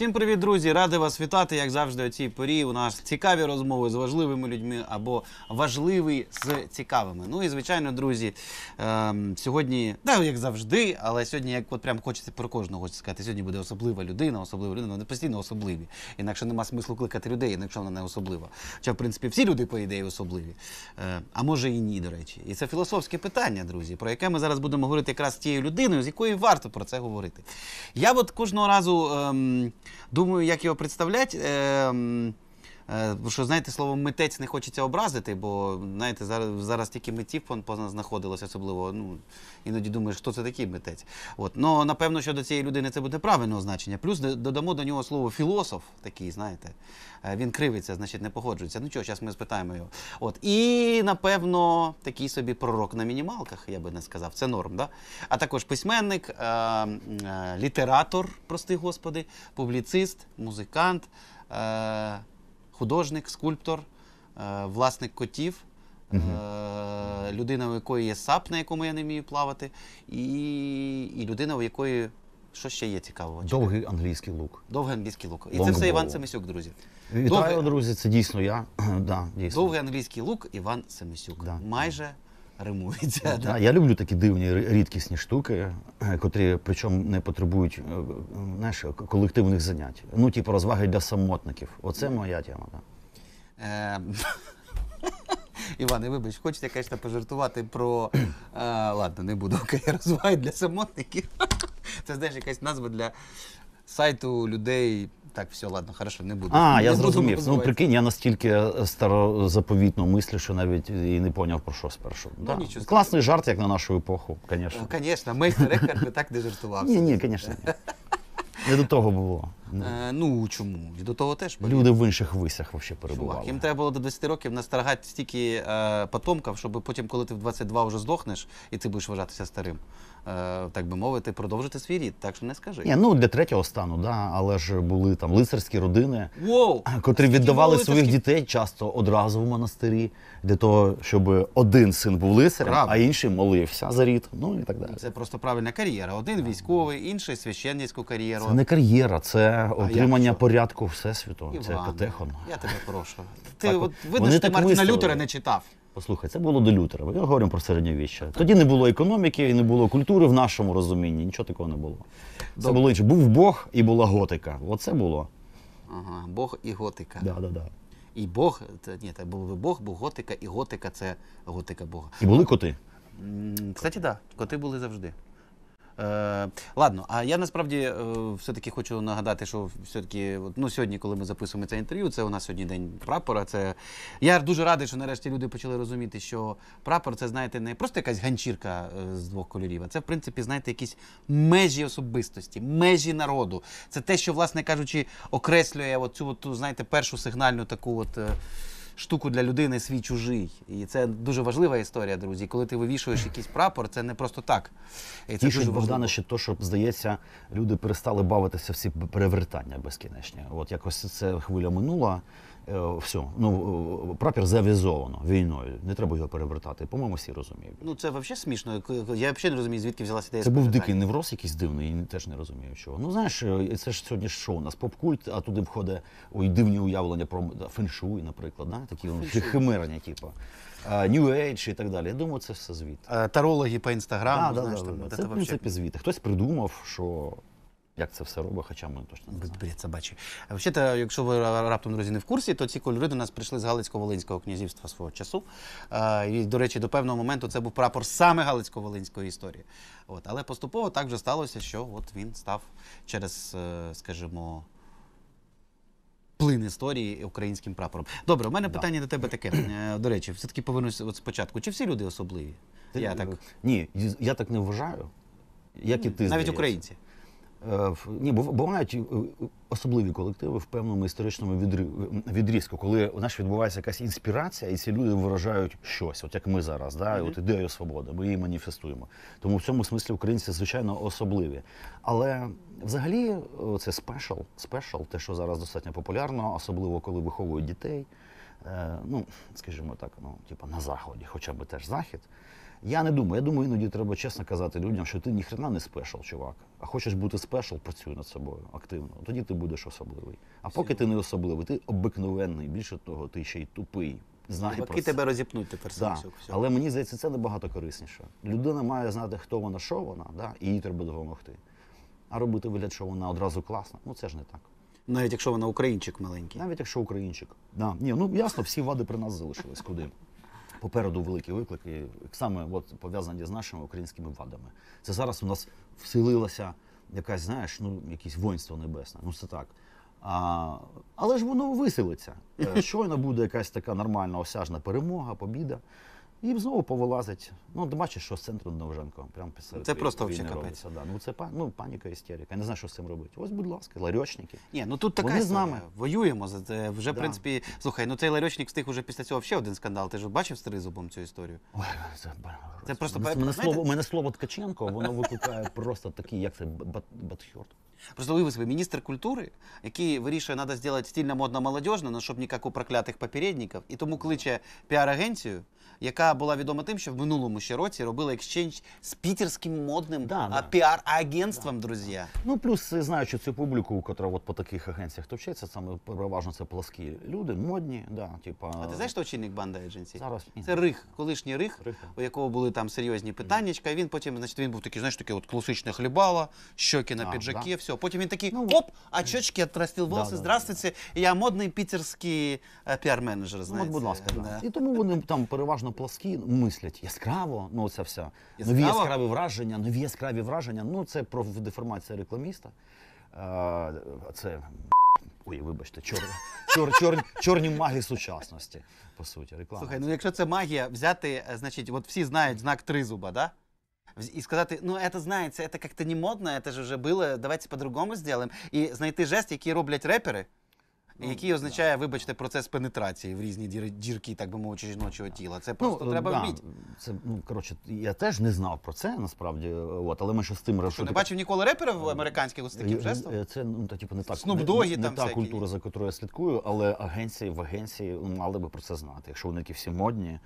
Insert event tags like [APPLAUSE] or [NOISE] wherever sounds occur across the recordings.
Всім привіт, друзі! Ради вас вітати, як завжди, у цій порі. У нас цікаві розмови з важливими людьми або важливий з цікавими. Ну і звичайно, друзі, ем, сьогодні, да, як завжди, але сьогодні, як от прям хочеться про кожного сказати, сьогодні буде особлива людина, особлива людина, ну, вони постійно особливі. Інакше нема смислу кликати людей, якщо вона не особлива. Хоча, в принципі, всі люди, по ідеї, особливі. Е, а може і ні, до речі. І це філософське питання, друзі, про яке ми зараз будемо говорити якраз з тією людиною, з якою варто про це говорити. Я от кожного разу. Ем, Думаю, як його представлять. Ем, Е, що знаєте, слово митець не хочеться образити, бо знаєте, зараз зараз тільки митів знаходилося, особливо ну іноді думаєш, хто це такий митець. От ну напевно, що до цієї людини це буде правильного значення. Плюс додамо до нього слово філософ, такий, знаєте, е, він кривиться, значить не погоджується. Ну чого, зараз ми спитаємо його. От і напевно такий собі пророк на мінімалках, я би не сказав. Це норм, да? А також письменник, е, літератор, прости господи, публіцист, музикант художник, скульптор, е, власник котів. Е, людина, у якої є сап, на якому я не вмію плавати, і і людина, у якої що ще є цікавого. Довгий англійський лук. Довгий англійський лук. І Long це все Іван Семисюк, друзі. Вітаю, Довгий... друзі, це дійсно я. [CLEARS THROAT] да, дійсно. Довгий англійський лук Іван Семисюк. Да. Майже римується. Ну, да. Я люблю такі дивні рідкісні штуки, е, котрі причому не потребують е, знаєш, е, колективних занять. Ну, типу, розваги для самотників. Оце моя тема. Да. Е, [LAUGHS] Іване, вибач, хочете, звісно, пожартувати про. ладно, не буду окей, [LAUGHS] розваги для самотників. [LAUGHS] Це знаєш якась назва для сайту людей. Так, все, ладно, хорошо, не буду. А, не я зрозумів. Ну прикинь, я настільки е, старозаповітно мислю, що навіть і не поняв про що спершу. Ну, да. нічого. Класний жарт, як на нашу епоху, звісно. Ну, звісно, майстер Екхарт би так не жартувався. Ні, ні, звісно. Не до того було. Ну, е, ну чому? І до того теж було. Люди в інших висях взагалі перебували. Чувак, їм треба було до 20 років настрагати стільки е, потомків, щоб потім, коли ти в 22 вже здохнеш, і ти будеш вважатися старим. Е, так би мовити, продовжити свій рід. Так що не скажи. Ні, ну для третього стану, да, але ж були там лицарські родини, Воу! котрі віддавали молитовські... своїх дітей часто одразу в монастирі, для того, щоб один син був лицарем, Правда. а інший молився за рід. Ну і так далі. Це просто правильна кар'єра. Один військовий, інший священницьку кар'єру. Це не кар'єра, це отримання порядку всесвіту. Іван, це катехон. Я тебе прошу. [LAUGHS] Ти так, от видно, ти Мартина Лютера не читав. Послухай, це було до Лютера. Ми говоримо про середньовіччя. Тоді не було економіки, і не було культури в нашому розумінні, нічого такого не було. Це Добре. було інше. Був Бог і була готика. Оце було. Ага, Бог і готика. Да, да, да. І Бог, це ні, це був Бог, був готика, і готика це готика Бога. І були коти. Кстати, так. Да, коти були завжди. Е, Ладно, а я насправді е, все-таки хочу нагадати, що все-таки ну, сьогодні, коли ми записуємо це інтерв'ю, це у нас сьогодні день прапора. Це Я дуже радий, що нарешті люди почали розуміти, що прапор це, знаєте, не просто якась ганчірка е, з двох кольорів, а це, в принципі, знаєте, якісь межі особистості, межі народу. Це те, що, власне кажучи, окреслює оцю, от, знаєте, першу сигнальну таку от. Е, штуку для людини свій чужий. І це дуже важлива історія, друзі. Коли ти вивішуєш якийсь прапор, це не просто так. І це Тішить, дуже Богдана, ще то, що здається, люди перестали бавитися всі перевертання безкінечні. От якось це хвиля минула. Е, все, ну е, прапір завізовано війною. Не треба його перевертати. По-моєму, всі розуміють. Ну це взагалі смішно. Я взагалі не розумію, звідки взялася ідея. Це був дикий невроз, якийсь дивний, і теж не розумію, чого. Ну знаєш, е, це ж сьогодні що у нас попкульт, а туди входить ой, дивні уявлення про феншуй, наприклад, да? такі феншуй. химерні, типу. New Age і так далі. Я думаю, це все звіт. Тарологи по інстаграму. Да, знаєш, да, там, да, це, в принципі, звіт. Хтось придумав, що як це все робить, хоча ми точно не знаємо. бачу. А взагалі, якщо ви раптом друзі не в курсі, то ці кольори до нас прийшли з Галицько-Волинського князівства свого часу. І, до речі, до певного моменту це був прапор саме Галицько-Волинської історії. От. Але поступово так вже сталося, що от він став через, е, скажімо, Плин історії українським прапором. Добре, у мене да. питання до тебе таке. Е, до речі, все-таки повернусь от спочатку. Чи всі люди особливі? Я е, так... Ні, я так не вважаю. Як і ти навіть здається. українці. Е, ні, бувають е, е, особливі колективи в певному історичному відрізку, коли у нас відбувається якась інспірація, і ці люди виражають щось, от як ми зараз, да, от ідею свободи, ми її маніфестуємо. Тому в цьому смислі українці, звичайно, особливі. Але взагалі це спешл, спешл, те, що зараз достатньо популярно, особливо коли виховують дітей. Ну, скажімо так, ну типу на заході, хоча б теж захід. Я не думаю. Я думаю, іноді треба чесно казати людям, що ти ніхрена не спешл, чувак. А хочеш бути спешл, працюй над собою активно. Тоді ти будеш особливий. А поки ти не особливий, ти обикновенний. Більше того, ти ще й тупий. Знай про тебе розіпнуть тепер да. всю. Але мені здається, це набагато корисніше. Людина має знати, хто вона, що вона, да? і їй треба допомогти. А робити вигляд, що вона одразу класна, ну це ж не так. Навіть якщо вона українчик маленький. Навіть якщо українчик. Да. Ні, Ну ясно, всі вади при нас залишились куди попереду великі виклики, саме от, пов'язані з нашими українськими вадами. Це зараз у нас вселилася якась, знаєш, ну якесь воїнство небесне. Ну це так. А, Але ж воно виселиться. Е, щойно буде якась така нормальна осяжна перемога, побіда. І знову повилазить. Ну, ти бачиш, що з центру Довженко. Прямо писав. Це просто війни капець. Да. Ну це па- ну, паніка, істерика. Я не знаю, що з цим робити. Ось, будь ласка, ларьочники. Ні, ну тут така Вони з нами. воюємо за це. Вже в принципі, слухай, ну цей ларьочник встиг уже після цього ще один скандал. Ти ж бачив з тризубом цю історію? Ой, це, Це просто мене, мене, слово, мене слово Ткаченко, воно викликає просто такий, як це бат, Просто уяви себе міністр культури, який вирішує, треба зробити стильно модно молодежно, ну, щоб ніяк у проклятих попередників, і тому кличе піар-агенцію, яка була відома тим, що в минулому ще році робила екшенч з пітерським модним Да, да. піар-агентством, друзі. Ну, плюс, е, знаючи цю публіку, яка от по таких агенціях товчеться, саме переважно це плоскі люди, модні, да, типа. А ти знаєш, що очільник банда Едженсі? Зараз ні. Це Рих, колишній Рих, Рих. у якого були там серйозні питаннячка. Він потім, значить, він був такий, знаєш, такий от класичне хлібало, щоки на А, піджаки, да. все. Потім він такий Ну, оп, чочки отрастив волоси. да, да. Здравствуйте, я модний пітерський е, піар-менеджер. Ну, от, будь ласка, да. Да. І тому вони там переважно абсолютно плоскі ну, мислять яскраво, ну це все. Яскраво? Нові яскраві враження, нові яскраві враження. Ну це про деформація рекламіста. А, це ой, вибачте, чор, чор, чор, чорні маги сучасності. По суті, реклама. Слухай, ну якщо це магія, взяти, е, значить, от всі знають знак тризуба, да? И сказати, ну це знаете, це як то не модно, Це ж вже було. давайте по-другому зробимо І знайти жест, який роблять репери. Ну, який означає, вибачте, процес пенетрації в різні дірки, так би мовити, жіночого тіла. Це ну, просто Ну, треба да, вміти. Це ну коротше, я теж не знав про це насправді. Е, от, але ми ще з тим Що, не бачив ніколи реперів е, американських з таким жестом? Це ну та типу не так не- не, не там та всякі. культура, за якою я слідкую, але агенції в агенції ну, мали би про це знати. Якщо вони такі всі модні,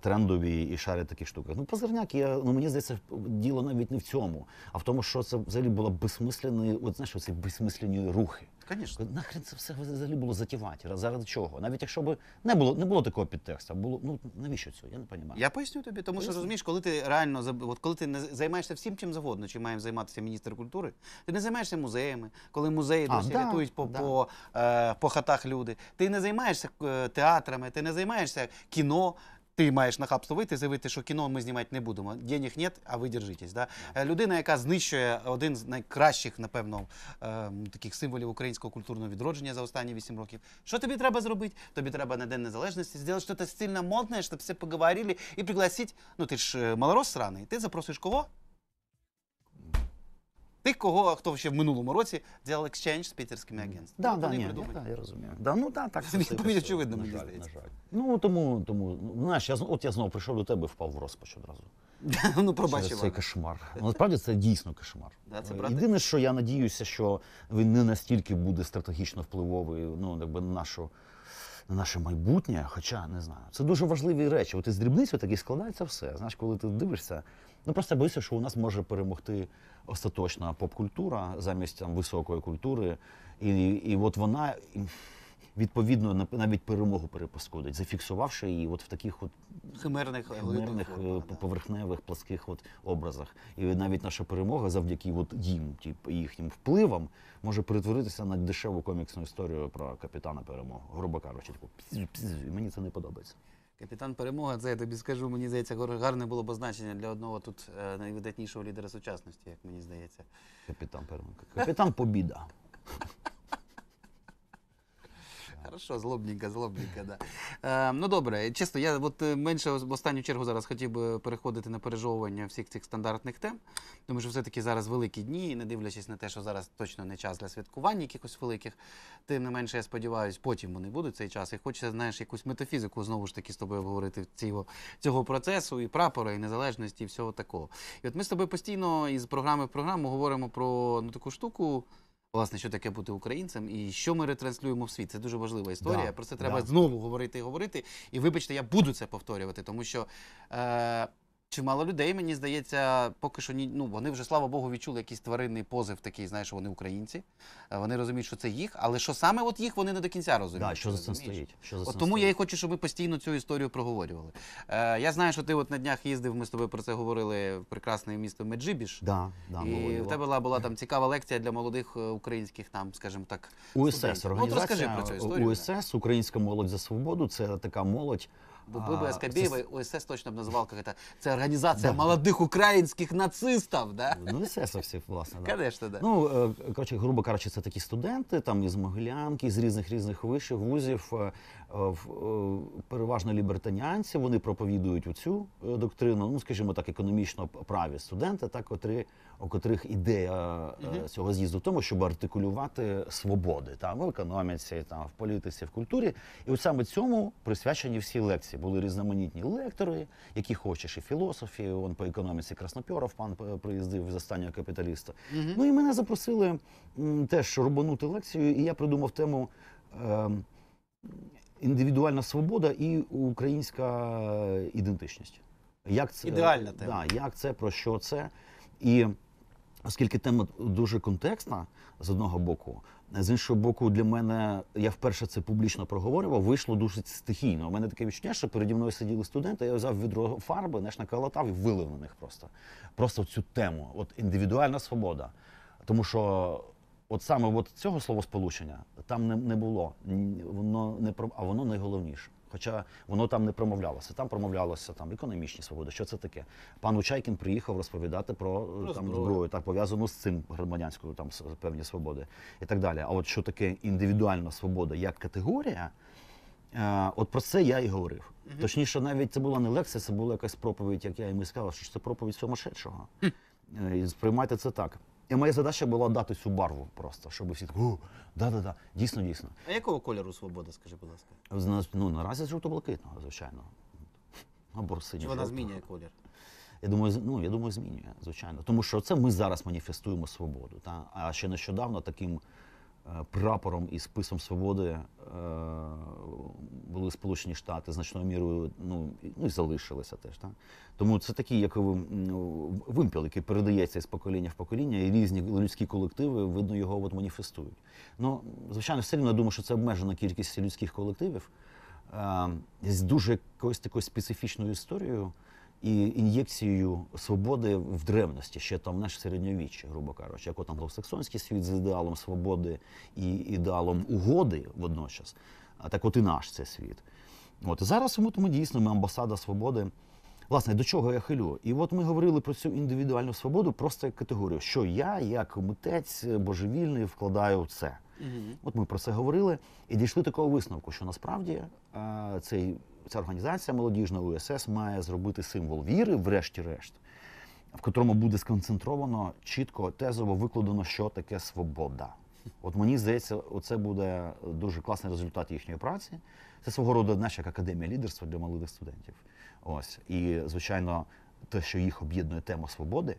трендові і шарять такі штуки. Ну позирняк, я ну мені здається, діло навіть не в цьому, а в тому, що це взагалі було безсмислений, от знаєш, оці безсмислені рухи. Конечно. Нахрен це все взагалі було затівати? Заради чого? Навіть якщо б не було не було такого підтекста, було ну навіщо цього? Я не розумію. Я поясню тобі, тому що розумієш, коли ти реально от коли ти не займаєшся всім чим завгодно, чим має займатися міністр культури, ти не займаєшся музеями, коли музеї а, досі да, рятують по да. по, е, по хатах люди. Ти не займаєшся е, театрами, ти не займаєшся кіно ти маєш нахабство вийти, заявити, що кіно ми знімати не будемо. Денег нет, а ви держитесь. Да? Е, людина, яка знищує один з найкращих, напевно, ем, таких символів українського культурного відродження за останні вісім років. Що тобі треба зробити? Тобі треба на День Незалежності зробити щось сильно модне, щоб все поговорили і пригласити. Ну ти ж е, малорос сраний, ти запросиш кого? тих, кого хто ще в минулому році діяв екшенж з пітерськими агентствами. Да, да, ні, я, да, я розумію. Да, ну, да, так, це все, очевидно, мені здається. Ну тому, тому знаєш, я, от я знову прийшов до тебе і впав в розпач одразу. [LAUGHS] ну, пробачив. цей кошмар. Ну, насправді це дійсно кошмар. Да, це Єдине, що я надіюся, що він не настільки буде стратегічно впливовий ну, якби, на нашу на наше майбутнє, хоча не знаю. Це дуже важливі речі. От із дрібниць так і складається все. Знаєш, коли ти дивишся, ну просто боюся, що у нас може перемогти остаточна попкультура замість там високої культури. І і от вона відповідно навіть перемогу перепаскодить, зафіксувавши її от в таких от химерних, химерних е, поверхневих пласких от образах. І навіть наша перемога завдяки от їм, тип, їхнім впливам, може перетворитися на дешеву коміксну історію про капітана перемоги. Грубо кажучи, таку і мені це не подобається. Капітан перемога, це я тобі скажу. Мені здається, гарне було б значення для одного тут е, найвидатнішого лідера сучасності, як мені здається. Капітан перемога. Капітан Побіда. [LAUGHS] Хорошо, злобненько, злобненько, да. Е, ну добре, чесно, я от е, менше в останню чергу зараз хотів би переходити на пережовування всіх цих стандартних тем, тому що все-таки зараз великі дні, і не дивлячись на те, що зараз точно не час для святкувань якихось великих, тим не менше, я сподіваюся, потім вони будуть цей час. І хочеться, знаєш, якусь метафізику знову ж таки з тобою обговорити цього, цього процесу, і прапора, і незалежності, і всього такого. І от ми з тобою постійно із програми в програму говоримо про ну, таку штуку власне, що таке бути українцем і що ми ретранслюємо в світ. Це дуже важлива історія. Да, Про це треба да. знову говорити і говорити. І вибачте, я буду це повторювати, тому що. Е, чимало людей, мені здається, поки що ні, ну вони вже слава Богу відчули якийсь тваринний позив, такий, знаєш, вони українці. Е, вони розуміють, що це їх, але що саме от їх вони не до кінця розуміють. Да, що за цим стоїть? Що за от тому стоїть. я і хочу, щоб ми постійно цю історію проговорювали. Е, Я знаю, що ти от на днях їздив. Ми з тобою про це говорили. Прекрасне місто Меджибіш. Да, да, і в тебе була, була там цікава лекція для молодих е, українських, там, скажімо так, УСС, ну, організація, От розкажи про цю історію. УСС, Українська молодь за свободу. Це така молодь. Бо Бубы Аскобеевой ОСС точно б назвал как это. Это организация молодих українських нацистов, да? Ну, есесовців, власне. Да. Конечно, да. Ну, е, коротше, грубо кажучи, це такі студенти, там із Могилянки, з різних різних вишів, вузів. Е, Е, е, переважно лібертаніанці вони проповідують оцю е, доктрину, ну скажімо так, економічно праві студенти, так котри у котрих ідея угу. цього з'їзду в тому, щоб артикулювати свободи там в економіці, там в політиці, в культурі, і от саме цьому присвячені всі лекції. Були різноманітні лектори, які хочеш, і філософії. Он по економіці Краснопьоров пан приїздив з останнього капіталіста. Угу. Ну і мене запросили м, теж рубанути лекцію, і я придумав тему. Ем, індивідуальна свобода і українська е, ідентичність. Як це ідеальна тема? Да, як це, про що це? І оскільки тема дуже контекстна з одного боку, з іншого боку, для мене я вперше це публічно проговорював, вийшло дуже стихійно. У мене таке відчуття, що переді мною сиділи студенти, я взяв відро фарби, знаєш, наколотав і вилив на них просто. Просто цю тему. От індивідуальна свобода. Тому що От саме от цього словосполучення там не не було. Воно не про а воно найголовніше. Хоча воно там не промовлялося. Там промовлялося там економічні свободи. Що це таке? Пан Учайкін приїхав розповідати про, е, про там зброю, так пов'язану з цим громадянською там певні свободи і так далі. А от що таке індивідуальна свобода як категорія? Е, от про це я і говорив. Mm Точніше, навіть це була не лекція, це була якась проповідь, як я йому сказав, що це проповідь сумасшедшого. Mm. І Сприймайте це так. І моя задача була дати цю барву просто, щоб всі так, «О, да-да-да, дійсно, дійсно. А якого кольору свобода, скажи, будь ласка? Ну, наразі жовто-блакитного, звичайно. Або Чи вона змінює колір? Я думаю, з- ну я думаю, змінює, звичайно. Тому що це ми зараз маніфестуємо свободу. Та? А ще нещодавно таким Е, прапором і списом свободи е, були Сполучені Штати значною мірою, ну ну і залишилися теж. Так? Тому це такий, як ви ну, вимпіл, який передається з покоління в покоління, і різні людські колективи, видно, його от маніфестують. Ну, звичайно, все рівно думаю, що це обмежена кількість людських колективів. Е, з дуже якоюсь такою специфічною історією і ін'єкцією свободи в древності, ще там наш середньовіччя, грубо кажучи, як от англосаксонський світ з ідеалом свободи і ідеалом угоди водночас, а так от і наш цей світ. От і зараз ми тому дійсно ми амбасада свободи. Власне, до чого я хилю? І от ми говорили про цю індивідуальну свободу, просто як категорію, що я, як митець божевільний, вкладаю в це. Угу. От ми про це говорили і дійшли такого висновку, що насправді цей, ця організація молодіжна УСС має зробити символ віри, врешті-решт, в котрому буде сконцентровано, чітко, тезово викладено, що таке свобода. От мені здається, це буде дуже класний результат їхньої праці. Це свого роду, знаєш, академія лідерства для молодих студентів. Ось і звичайно, те, що їх об'єднує тема свободи.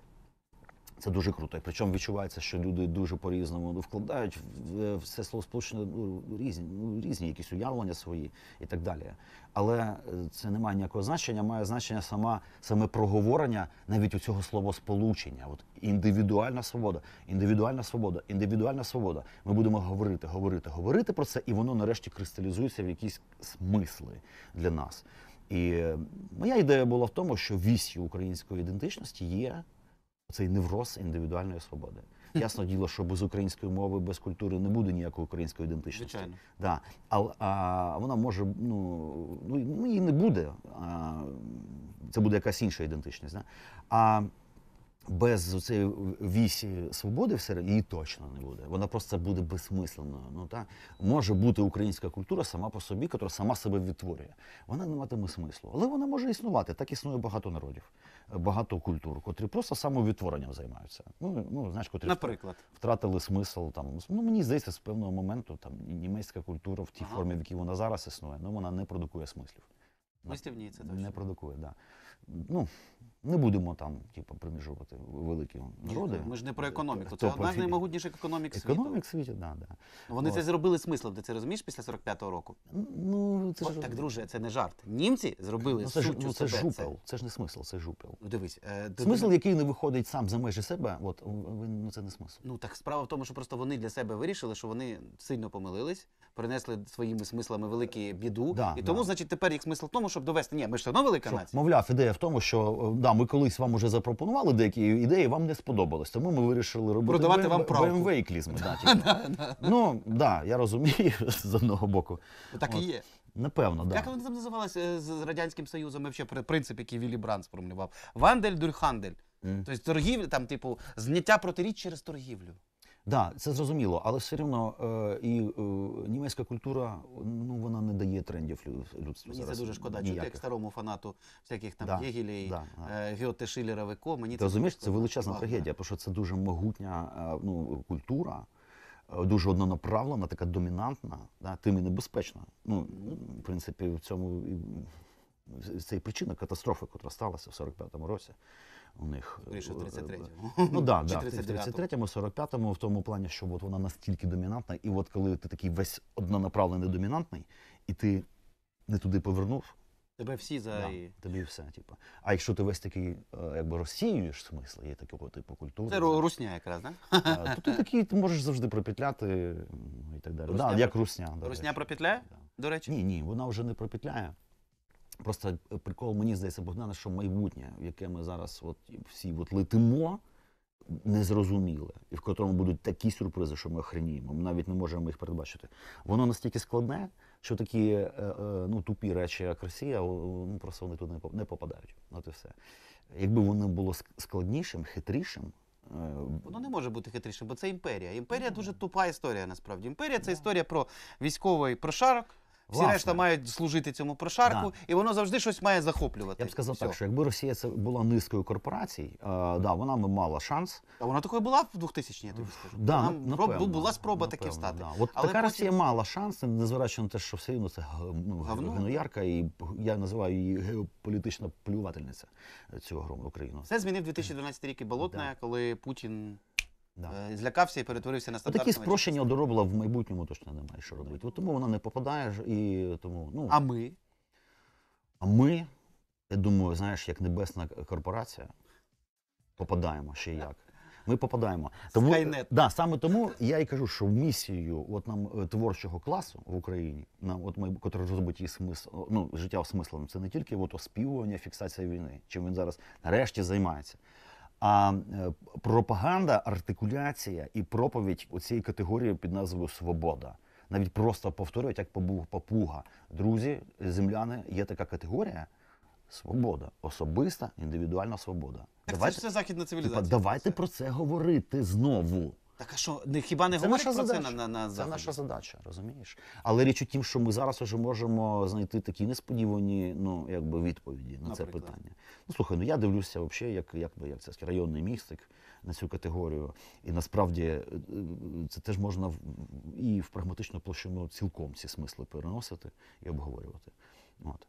Це дуже круто. Причому відчувається, що люди дуже по-різному ну, вкладають в це слово сполучення ну, різні, ну, різні якісь уявлення свої і так далі. Але е, це не має ніякого значення, має значення сама, саме проговорення навіть у цього слова сполучення. От Індивідуальна свобода, індивідуальна свобода, індивідуальна свобода. Ми будемо говорити, говорити, говорити про це, і воно нарешті кристалізується в якісь смисли для нас. І моя ідея була в тому, що вісі української ідентичності є цей невроз індивідуальної свободи. Ясно діло, що без української мови, без культури не буде ніякої української ідентичності. Звичайно. Да. А, а вона може, ну ну, ну її не буде. А, Це буде якась інша ідентичність. Да? А без цієї вісі свободи всередині її точно не буде. Вона просто буде безсмисленою. Ну та може бути українська культура сама по собі, яка сама себе відтворює. Вона не матиме смислу, але вона може існувати. Так існує багато народів, багато культур, котрі просто самовідтворенням займаються. Ну ну знаєш, котрі наприклад втратили смисл. Там ну мені здається, з певного моменту там німецька культура в тій ага. формі, в якій вона зараз існує, ну вона не продукує смислів. Вистівні це точно. не продукує, да ну. Не будемо там, типу, приміжувати великі народи. Ми ж не про е, економіку. Це одна з наймогутніших економік світу. Економік світу, да, да. Вони О. це зробили смислом, ти це розумієш після 45-го року? Ну, це О, ж... Так, друже, це не жарт. Німці зробили ну, це ж, ну, це себе. жупел. Це... це ж не смисл, це жупел. Ну, дивись. Е, ти... Смисл, який не виходить сам за межі себе, от, він, ну, це не смисл. Ну, так справа в тому, що просто вони для себе вирішили, що вони сильно помилились, принесли своїми смислами великі біду. Да, і да. тому, значить, тепер їх смисл в тому, щоб довести. Ні, ми ж одно велика нація. Мовляв, ідея в тому, що е, да, ми колись вам уже запропонували деякі ідеї, вам не сподобалось. Тому ми вирішили робити Продавати вам правку. BMW і клізми. Да, типу. [LAUGHS] ну, да, я розумію [LAUGHS] з одного боку. Так і є. Напевно, да. Як вони там називалися е, з Радянським Союзом? Ми ще принцип, який Віллі Бранд сформулював. Вандель дурхандель. Тобто торгівля, там, типу, зняття протиріч через торгівлю. Да, це зрозуміло, але все рівно е, і е, німецька культура ну вона не дає трендів лю- людству. Мені це дуже шкода. Чути як старому фанату всяких там Да, Гегелей, да, да. е, Гьоте, Шиллера, Вико. Мені Ти розумієш, це величезна трагедія, тому що це дуже могутня е, ну, культура, дуже однонаправлена, така домінантна, да, тим і небезпечна. Ну, в принципі, в цьому і- це і причина катастрофи, яка сталася в 45-му році у них. Більше ну, в 33-му. Е, е, е, ну да, [LAUGHS] да, в 33-му, 45-му, в тому плані, що от вона настільки домінантна, і от коли ти такий весь однонаправлений домінантний, і ти не туди повернув. Тебе всі за да, тобі все, типу. А якщо ти весь такий, якби розсіюєш смисл є такого типу культури. Це за... русня якраз, да? то ти такий ти можеш завжди пропетляти і так далі. Русня да, як русня. Русня пропетляє? Да. До речі? Ні, ні, вона вже не пропетляє. Просто е, прикол, мені здається, Богдана, що майбутнє, в яке ми зараз от всі от летимо, незрозуміле, і в котрому будуть такі сюрпризи, що ми охреніємо, ми навіть не можемо їх передбачити. Воно настільки складне, що такі е, е, ну, тупі речі, як Росія, ну, просто вони тут не попадають. От і все. Якби воно було складнішим, хитрішим. Е, воно не може бути хитрішим, бо це імперія. Імперія ну, дуже тупа історія, насправді. Імперія це історія про військовий прошарок. Всі Власне. решта мають служити цьому прошарку, Да. і воно завжди щось має захоплювати. Я б сказав так, що якби Росія це була низкою корпорацій, е, да, вона б мала шанс. А вона такою була в 2000 ні я тобі скажу. Да, Вона ну, напевно, була спроба таки напевно, встати. Да. От Але така потім- Росія мала шанс, незважаючи на те, що все одно це г- ну, гноярка, і я називаю її геополітична плювательниця цього грому Україну. Це змінив 2012 рік і Болотна, коли Путін Да. Е, злякався і перетворився на стандартного. Такі спрощення одоробила в майбутньому точно немає, що робити. От Тому вона не попадає. і тому, ну... А ми? А ми, я думаю, знаєш, як небесна корпорація, попадаємо ще як. Ми попадаємо. Тому, да, Саме тому я і кажу, що місією от нам е, творчого класу в Україні, нам от ми, котре розбить її смисл, ну, життя осмисленим, це не тільки от оспівування, фіксація війни, чим він зараз нарешті займається. А е, пропаганда, артикуляція і проповідь у цієї категорії під назвою Свобода. Навіть просто повторюють, як папуга. Друзі, земляни, є така категорія. Свобода, особиста індивідуальна свобода. Так Давайте, це ж все західна цивілізація. Давайте про це говорити знову. Так а що, не- хіба не говориш про це на, на, це наша задача, розумієш? Але річ у тім, що ми зараз вже можемо знайти такі несподівані ну, якби, відповіді на це питання. Ну, слухай, ну я дивлюся взагалі, як, як, би, як це районний містик на цю категорію. І насправді е, е, це теж можна і в прагматичну площину цілком ці смисли переносити і обговорювати. От.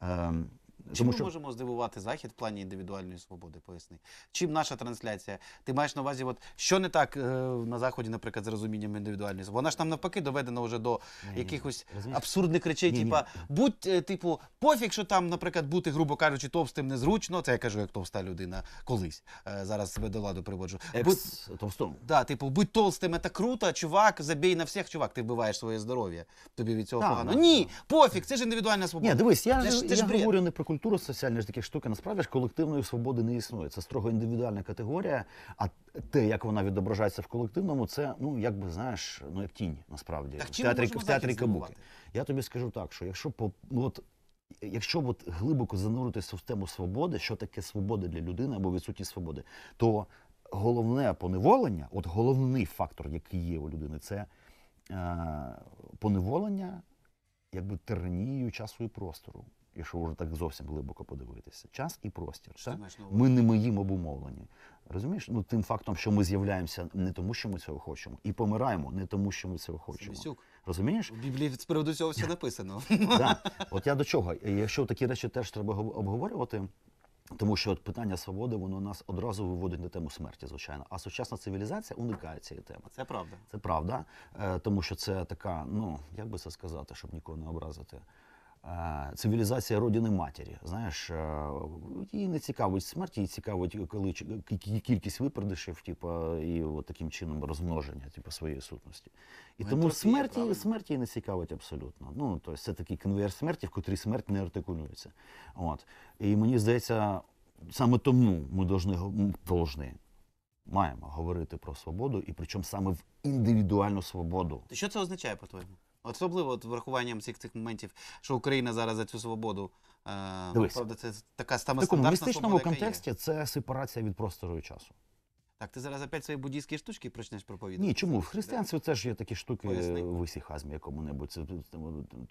Ем, Чому Тому ми можемо здивувати захід в плані індивідуальної свободи? Поясни. Чим наша трансляція? Ти маєш на увазі, от що не так е, на заході, наприклад, з розумінням індивідуальної свободи? Вона ж там навпаки доведена вже до ні, якихось ні. абсурдних речей. Ні, типа, ні. будь, е, типу, пофіг, що там, наприклад, бути, грубо кажучи, товстим незручно. Це я кажу, як товста людина колись. Е, зараз себе до ладу приводжу. Екс будь, товстому. Да, типу, будь толстим, це круто, чувак, забій на всіх, чувак, ти вбиваєш своє здоров'я. Тобі від цього погано. Да, ну, ні, пофіг, це ж індивідуальна свобода. Ні, дивись, я, це ж, я, ж говорю не про культура соціальна ж такі штуки, насправді ж колективної свободи не існує. Це строго індивідуальна категорія, а те, як вона відображається в колективному, це ну якби знаєш, ну як тінь насправді так, в театрі в театрі Кабуки. Я тобі скажу так, що якщо по ну, от. Якщо от глибоко зануритися в тему свободи, що таке свобода для людини або відсутність свободи, то головне поневолення, от головний фактор, який є у людини, це е, поневолення, якби тиранією часу і простору якщо вже так зовсім глибоко подивитися, час і простір. Це ми ними їм обумовлені. Розумієш? Ну тим фактом, що ми з'являємося не тому, що ми цього хочемо, і помираємо не тому, що ми цього хочемо. Собісюк. Розумієш? у Біблії з приводу цього все [LAUGHS] написано. Да. [LAUGHS] От я до чого? Якщо такі речі теж треба обговорювати. Тому що от питання свободи воно нас одразу виводить на тему смерті, звичайно. А сучасна цивілізація уникає цієї теми. Це правда. Це правда, е, тому що це така, ну як би це сказати, щоб нікого не образити. Цивілізація родини матері, знаєш, е, їй не цікавить смерть, їй цікавить е, коли кількість випередишів, типу, і от таким чином розмноження, типу, своєї сутності. І ну, тому смерть її смерть не цікавить абсолютно. Ну тобто це такий конвейер смерті, в котрій смерть не артикулюється. От і мені здається, саме тому ми повинні должны, маємо говорити про свободу, і причому саме в індивідуальну свободу. То що це означає по твоєму? Особливо от врахуванням всіх цих моментів, що Україна зараз за цю свободу е, Дивись. правда, це така сама стандартна В містичному контексті є. це сепарація від простору і часу. Так, ти зараз опять свої буддійські штучки почнеш проповідати? Ні, чому? В християнстві да? теж є такі штуки Поясни. Е, в ісіхазмі якому-небудь. Це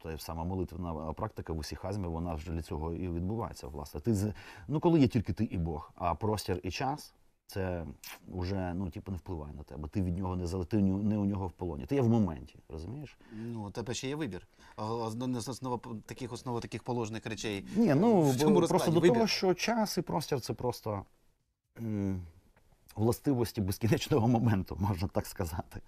та сама молитвена практика в усіхазмі. вона вже для цього і відбувається, власне. Ти, Ну коли є тільки ти і Бог, а простір і час це вже ну, типу, не впливає на тебе. Ти від нього не зали, ти не у нього в полоні. Ти є в моменті, розумієш? Ну, тебе ще є вибір. Одна ну, основа таких основ таких положених речей. Ні, ну в цьому просто до вибір. того, що час і простір це просто властивості безкінечного моменту, можна так сказати.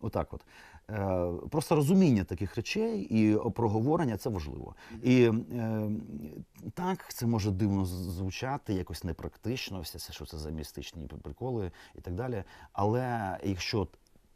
Отак от. Е, просто розуміння таких речей і проговорення це важливо. І е, так, це може дивно звучати, якось непрактично, все, що це за містичні приколи і так далі. Але якщо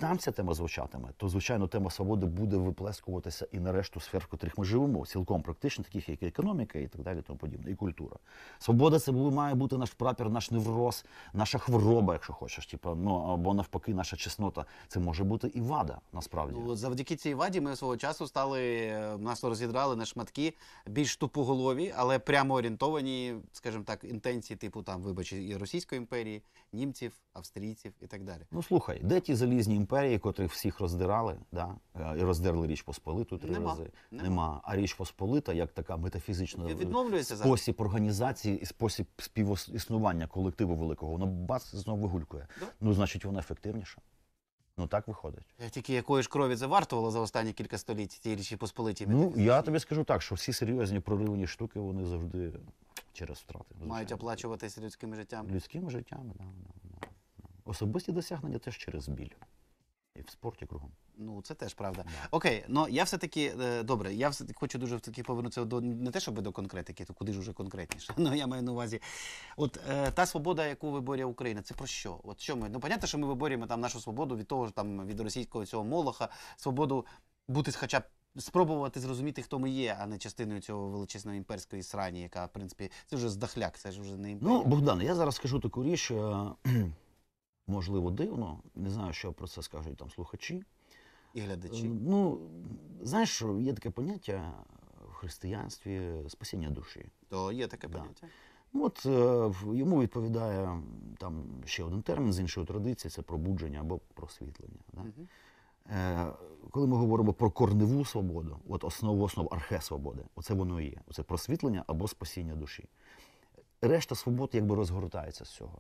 там ця тема звучатиме, то звичайно тема свободи буде виплескуватися і нарешту сфер, в котрих ми живемо, цілком практично, таких як економіка, і так далі, тому подібне, і культура. Свобода це має бути наш прапір, наш невроз, наша хвороба, якщо хочеш. Типу, ну або навпаки, наша чеснота. Це може бути і вада, насправді. Ну, завдяки цій ваді ми свого часу стали нас розідрали на шматки більш тупоголові, але прямо орієнтовані, скажімо так, інтенції, типу там, вибач, і Російської імперії, німців, австрійців і так далі. Ну слухай, де ті залізні імперії? імперії, котрих всіх роздирали, да? Е, і роздерли Річ Посполиту три Нема. рази. Нема. Нема. А Річ Посполита, як така метафізична спосіб зараз. організації і спосіб співіснування колективу великого, воно бас знову вигулькує. Да. Ну, значить, вона ефективніша. Ну так виходить. Я Тільки якої ж крові завартувало за останні кілька століть цієї Річі Посполиті? Ну, я тобі скажу так, що всі серйозні проривні штуки вони завжди через втрати. Звичайно. Мають оплачуватися людськими життями. Людськими життями, так. Да, да. Особисті досягнення теж через біль в спорті кругом. Ну, це теж правда. Да. Окей, ну я все-таки е, добре. Я все хочу дуже таки повернутися до не те, щоб до конкретики, то куди ж уже конкретніше. [LAUGHS] Ну я маю на увазі. От е, та свобода, яку виборює Україна, це про що? От що ми? Ну, понятно, що ми виборюємо там нашу свободу від того ж там від російського цього молоха, свободу бути хоча б. Спробувати зрозуміти, хто ми є, а не частиною цього величезної імперської срані, яка в принципі це вже здахляк, це ж вже не ну, імперія. Ну, Богдан. Я зараз скажу таку річ. Е, [CLEARS THROAT] можливо, дивно. Не знаю, що про це скажуть там слухачі. І глядачі. Е, ну, знаєш, є таке поняття в християнстві спасіння душі. То є таке поняття. Ну, от е, йому відповідає там ще один термін з іншої традиції це пробудження або просвітлення. Да? Е, Коли ми говоримо про корневу свободу, от основу основ архе свободи, оце воно і є. Це просвітлення або спасіння душі. Решта свобод якби розгортається з цього.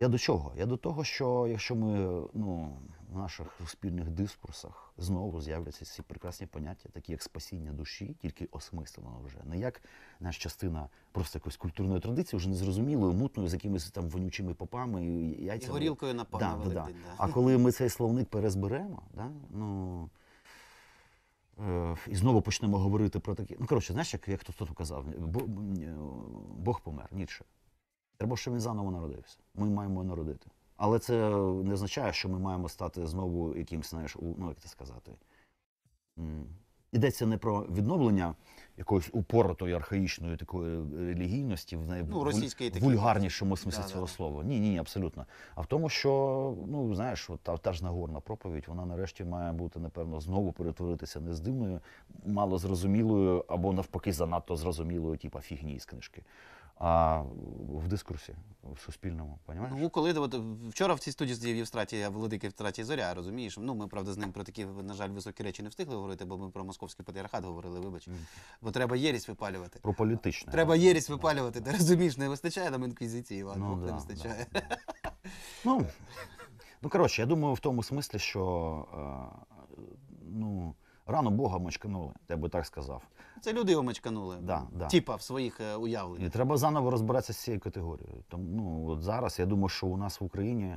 Я до чого? Я до того, що якщо ми ну, в наших спільних дискурсах знову з'являться ці прекрасні поняття, такі як спасіння душі, тільки осмислено вже. Не як наша частина просто якоїсь культурної традиції, вже незрозумілою, мутною, з якимись там вонючими попами і яйцями. І горілкою на да, да, да. А коли ми цей словник перезберемо, да, ну. Е, і знову почнемо говорити про такі. Ну коротше, знаєш, як як хтось тут казав, Бог помер, Ніцше. Треба, щоб він заново народився. Ми маємо народити. Але це не означає, що ми маємо стати знову якимсь, знаєш, ну як це сказати. Йдеться не про відновлення якоїсь упоротої архаїчної такої е, релігійності в най... ну, смислі да, цього да. слова. Ні, ні, абсолютно. А в тому, що ну знаєш, от та, та ж нагорна проповідь, вона нарешті має бути, напевно, знову перетворитися не з дивною, мало зрозумілою або навпаки занадто зрозумілою, типу, фігні з книжки а в дискурсі в суспільному. Понімаєш? Ну коли от, вчора в цій студії з'явив Євстратія Великий втраті зоря, розумієш? Ну ми правда з ним про такі, на жаль, високі речі не встигли говорити, бо ми про московський патріархат говорили, вибач. Mm. Бо треба єрість випалювати. Про політичне. Треба да. єрість випалювати. Да. Ти розумієш, не вистачає нам інквізиції, Іван. Ну, не да, вистачає. Ну, ну коротше, я думаю, в тому смислі, що е, ну, рано Бога мочканули, я би так сказав. Це люди його мачканули. Да, да. Типа в своїх е, І треба заново розбиратися з цією категорією. Тому ну, от зараз я думаю, що у нас в Україні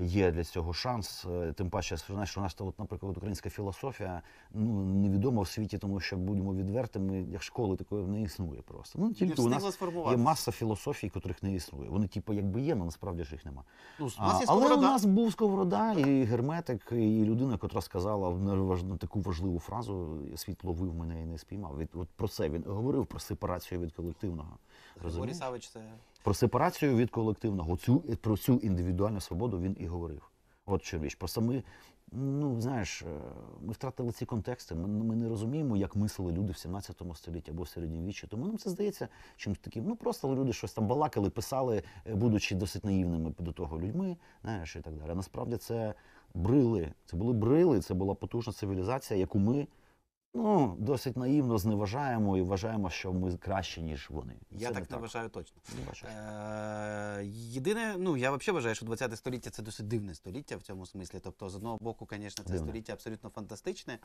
є для цього шанс. Е, тим паче, знаєш, що у нас та, от, наприклад, українська філософія ну невідома в світі, тому що будемо відвертими, як школи такої не існує просто. Ну тільки у нас є маса філософій, котрих не існує. Вони, типу, якби є, але насправді ж їх нема. Ну, а, нас є але у нас був сковорода і герметик, і людина, котра сказала в таку важливу фразу світ ловив мене і не спіймав. Від от про це він говорив про сепарацію від колективного. Григорій це про сепарацію від колективного, цю про цю індивідуальну свободу він і говорив. От чим річ. Просто ми, ну знаєш, е, ми втратили ці контексти. Ми, ну, ми не розуміємо, як мислили люди в 17 столітті або в середньовіччі. Тому нам це здається чимось таким. Ну просто люди щось там балакали, писали, е, будучи досить наївними до того людьми, знаєш, і так далі. А насправді це брили. Це були брили, це була потужна цивілізація, яку ми ну, досить наївно зневажаємо і вважаємо, що ми краще, ніж вони. Я Це так не так. вважаю точно. Не Е, Єдине, ну я взагалі вважаю, що 20-те століття це досить дивне століття в цьому смислі. Тобто, з одного боку, звісно, це Дивне. століття абсолютно фантастичне.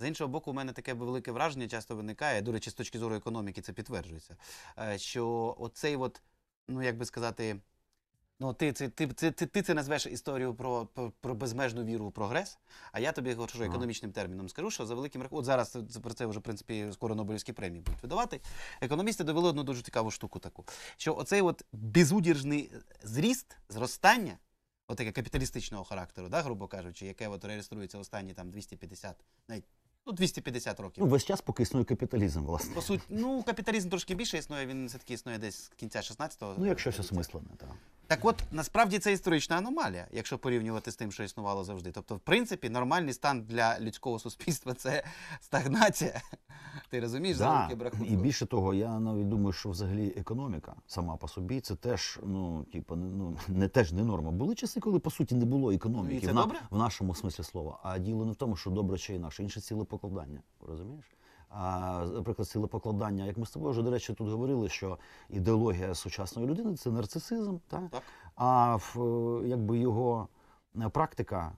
З іншого боку, у мене таке велике враження часто виникає. До речі, з точки зору економіки це підтверджується. Е, що оцей, от, ну як би сказати, Ну, ти це ти, ти, ти, ти це назвеш історію про, про про, безмежну віру у прогрес. А я тобі хочу економічним терміном скажу, що за великим рахунком, от зараз про це вже в принципі скоро Нобелівські премії будуть видавати. Економісти довели одну дуже цікаву штуку таку, що оцей от безудіржний зріст, зростання, отаке от капіталістичного характеру, да, грубо кажучи, яке от реєструється останні там 250, навіть. Ну, 250 років. Ну, весь час, поки існує капіталізм, власне. По суті, ну капіталізм трошки більше існує, він все таки існує десь з кінця 16-го. Ну, якщо все смислене, так. Так от насправді це історична аномалія, якщо порівнювати з тим, що існувало завжди. Тобто, в принципі, нормальний стан для людського суспільства це стагнація. Ти розумієш, да. брахунку? І більше того, я навіть думаю, що взагалі економіка сама по собі це теж ну, типу, ну, не теж не норма. Були часи, коли по суті не було економіки І в, добре? в нашому смислі слова. А діло не в тому, що добре чи інакше, інше ціле покладання. Розумієш? наприклад, сили покладання, як ми з тобою вже до речі, тут говорили, що ідеологія сучасної людини це нарцисизм, так? так. а е, якби його е, практика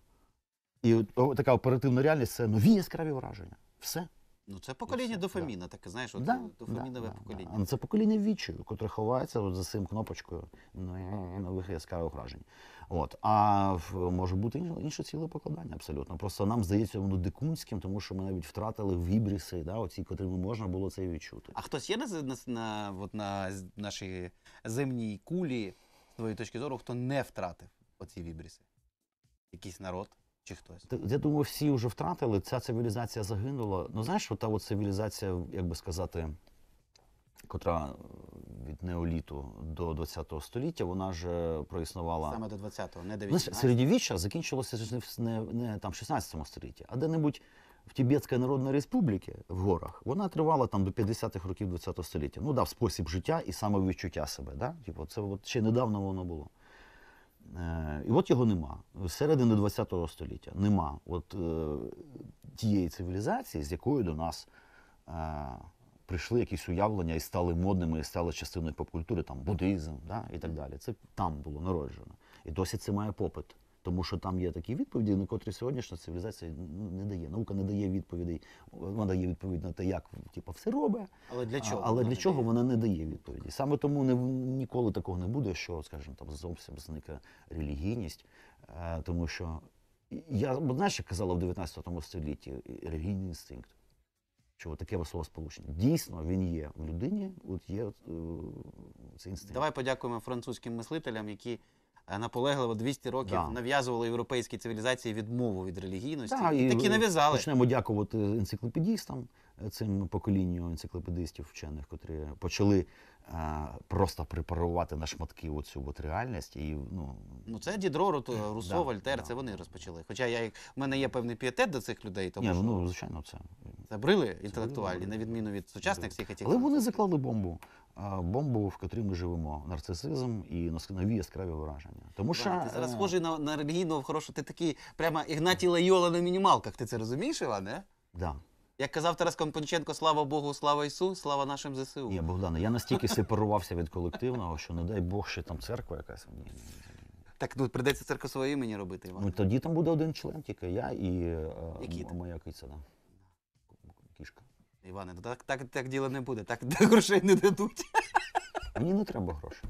і така оперативна реальність це нові яскраві враження. Все. Ну, це ну, покоління дофаміна, да. таке, знаєш, от да, дофамінове да, покоління. Да. Ну, це покоління відчаю, котре ховається от за цим кнопочкою нових ну, яскравих вражень. От. А може бути інше, інше ціле покладання абсолютно. Просто нам здається воно дикунським, тому що ми навіть втратили вібріси, да, оці, котрими можна було це відчути. А хтось є на на, на, от на нашій земній кулі, з твоєї точки зору, хто не втратив оці вібріси? Якийсь народ? чи хтось? Я думаю, всі вже втратили. Ця цивілізація загинула. Ну, знаєш, ота цивілізація, як би сказати, котра е, від неоліту до 20-го століття, вона ж проіснувала. Саме до 20-го, не до 18-го. Середньовіччя закінчилося не, не там 16 столітті, а де-небудь. В Тібетській Народної Республіки в горах вона тривала там до 50-х років ХХ століття. Ну, дав спосіб життя і самовідчуття себе. Да? Типу, це от ще недавно воно було. Е, і от його нема. З середини ХХ століття нема от е, тієї цивілізації, з якою до нас е, прийшли якісь уявлення і стали модними, і стали частиною попкультури, там буддизм да, і так далі. Це там було народжено. І досі це має попит. Тому що там є такі відповіді, на котрі сьогоднішня цивілізація ну, не дає. Наука не дає відповідей. Вона дає відповідь на те, як типу, все робить. Але для чого? Але для чого вона не дає відповіді? Саме тому не ніколи такого не буде, що, скажімо, там зовсім зникне релігійність, е, тому що. Я знаєш, як казала в 19 столітті релігійний інстинкт, що таке слово сполучення. Дійсно, він є в людині, от є от, е, цей інстинкт. Давай подякуємо французьким мислителям, які Е, наполегливо 200 років да. нав'язували європейській цивілізації відмову від релігійності. Да, і, і такі нав'язали. Почнемо дякувати енциклопедістам цим поколінню енциклопедистів, вчених, котрі почали а, е, просто препарувати на шматки оцю от реальність. І, ну, ну це Дідро, Русо, Руссо, Вольтер, да. це вони розпочали. Хоча я, як, в мене є певний піетет до цих людей, тому Ні, що ну, звичайно, це. Це брили інтелектуальні, на відміну від сучасних всіх цих. Але вони заклали бомбу. Бомбу, в котрій ми живемо, нарцисизм і нові яскраві враження. Тому що да, ти зараз е, схожий на на релігійного хорошого. Ти такий прямо Ігнатій Лайола на мінімалках. Ти це розумієш, Іване? Так. Да. Як казав Тарас Компанченко, слава Богу, слава Ісу, слава нашим ЗСУ. Ні, Богдане, я настільки сепарувався від колективного, що не дай Бог, ще там церква якась. Ні, ні, ні. Так ну придеться церква своє імені робити. Іван. Ну тоді там буде один член, тільки я і е, м- моя киця. Кішка. Іване, ну так, так, так діло не буде, так [LAUGHS] грошей не дадуть. Мені не треба грошей.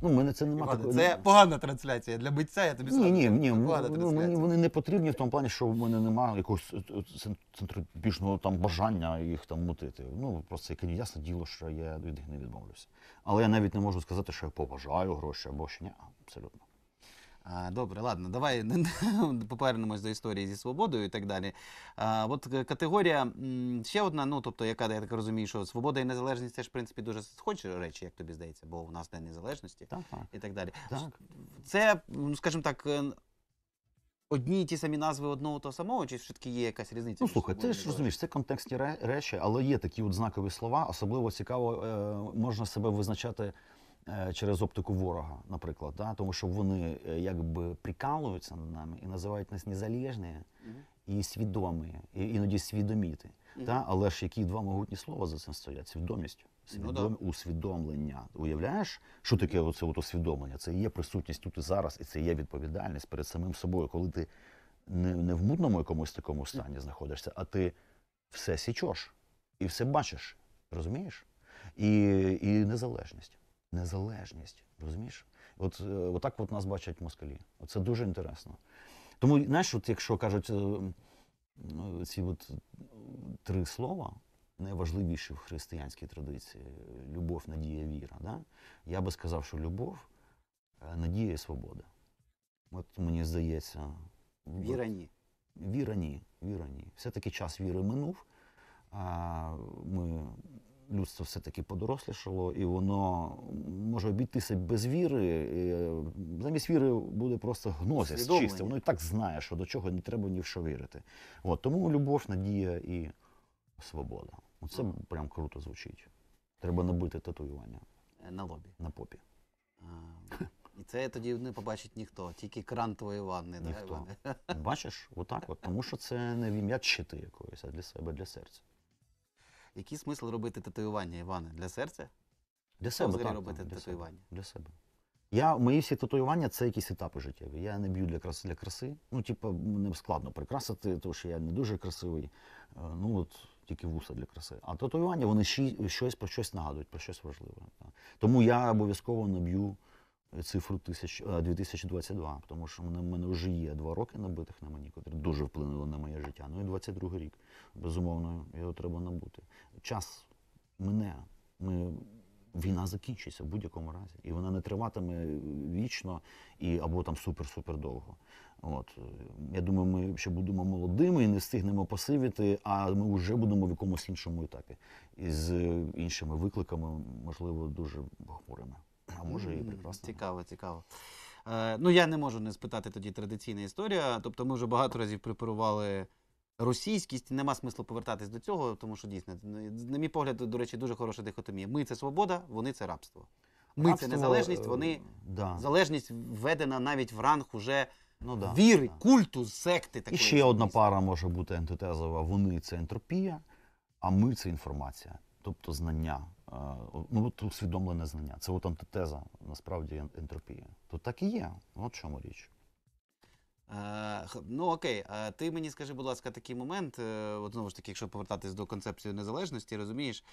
Ну, мене це немає. такої. Це погана трансляція для митця, я тобі Ні, ні, ні, погана ну, мені ну, вони не потрібні в тому плані, що в мене немає якогось е, е, центрбічного там бажання їх там мутити. Ну просто яке ясне діло, що я від них не відмовлюся. Але я навіть не можу сказати, що я побажаю гроші або ще ні. Абсолютно. Добре, ладно, давай [LAUGHS] повернемось до історії зі свободою і так далі. А, От категорія ще одна, ну тобто, яка я так розумію, що свобода і незалежність це в принципі дуже схожі речі, як тобі здається, бо в нас день незалежності так, так. і так далі. Так. Це, ну скажімо так. Одні і ті самі назви одного того самого, чи все-таки є якась різниця? Ну, слухай, ти ж розумієш, це контекстні речі, але є такі от знакові слова. Особливо цікаво, е, можна себе визначати Е, через оптику ворога, наприклад, да? тому що вони е, якби прикалуються над нами і називають нас незалежні і свідомі, і іноді свідоміти. Та? Але ж які два могутні слова за цим стоять? Свідомість. Ну Свідом... Усвідомлення. Уявляєш, що таке оце от усвідомлення? Це є присутність тут і зараз, і це є відповідальність перед самим собою, коли ти не, не в мутному якомусь такому стані знаходишся, а ти все січеш і все бачиш. Розумієш? І, І незалежність незалежність. Розумієш? От е, так от нас бачать москалі. Це дуже інтересно. Тому, знаєш, от якщо кажуть е, ці от е, три слова, найважливіші в християнській традиції любов, надія, віра, да? я би сказав, що любов, надія і свобода. От мені здається, віра ні. Віра ні. Віра ні. Все-таки час віри минув. Ми людство все-таки подорослішало, і воно може обійтися без віри. І е, замість віри буде просто гнозис чисте. Воно і так знає, що до чого не треба ні в що вірити. От, Тому любов, надія і свобода. Це прям круто звучить. Треба набити татуювання. Е, на лобі. На попі. Е, і це тоді не побачить ніхто, тільки кран твоєї ванни. Ніхто. Да, [LAUGHS] Бачиш, отак от, тому що це не в ім'я щити якоїсь, а для себе, для серця. Який смисл робити татуювання, Іване? Для серця? Для себе так, робити для татуювання? Себе, для себе. Я, Мої всі татуювання це якісь етапи життєві. Я не б'ю для краси для краси. Ну, типу, не складно прикрасити, тому що я не дуже красивий. Е, ну от тільки вуса для краси. А татуювання вони щось про щось нагадують, про щось важливе. Тому я обов'язково наб'ю. б'ю цифру 2022, е, тому що в мене вже є два роки набитих на мені, які дуже вплинули на моє життя. Ну і 22 рік. Безумовно, його треба набути. Час мене, Ми Війна закінчиться в будь-якому разі, і вона не триватиме вічно і або там супер-супер довго. От я думаю, ми ще будемо молодими і не встигнемо посивіти, а ми вже будемо в якомусь іншому етапі і з іншими викликами, можливо, дуже хмурими а може і прекрасно. Цікаво, цікаво. Е, Ну я не можу не спитати тоді традиційна історія. Тобто, ми вже багато разів препарували російськість. Нема смислу повертатись до цього, тому що дійсно, на мій погляд, до речі, дуже хороша дихотомія. Ми це свобода, вони це рабство. Ми рабство, це незалежність, вони е, да. залежність введена навіть в ранг уже. Ну, да, Віри, да. культу, секти. Такої І ще одна пара може бути антитезова. Вони це ентропія, а ми це інформація, тобто знання ну, от усвідомлене знання. Це от антитеза насправді ентропії. То так і є. От чому річ. Ну окей, ти мені скажи, будь ласка, такий момент. Е, от знову ж таки, якщо повертатись до концепції незалежності, розумієш.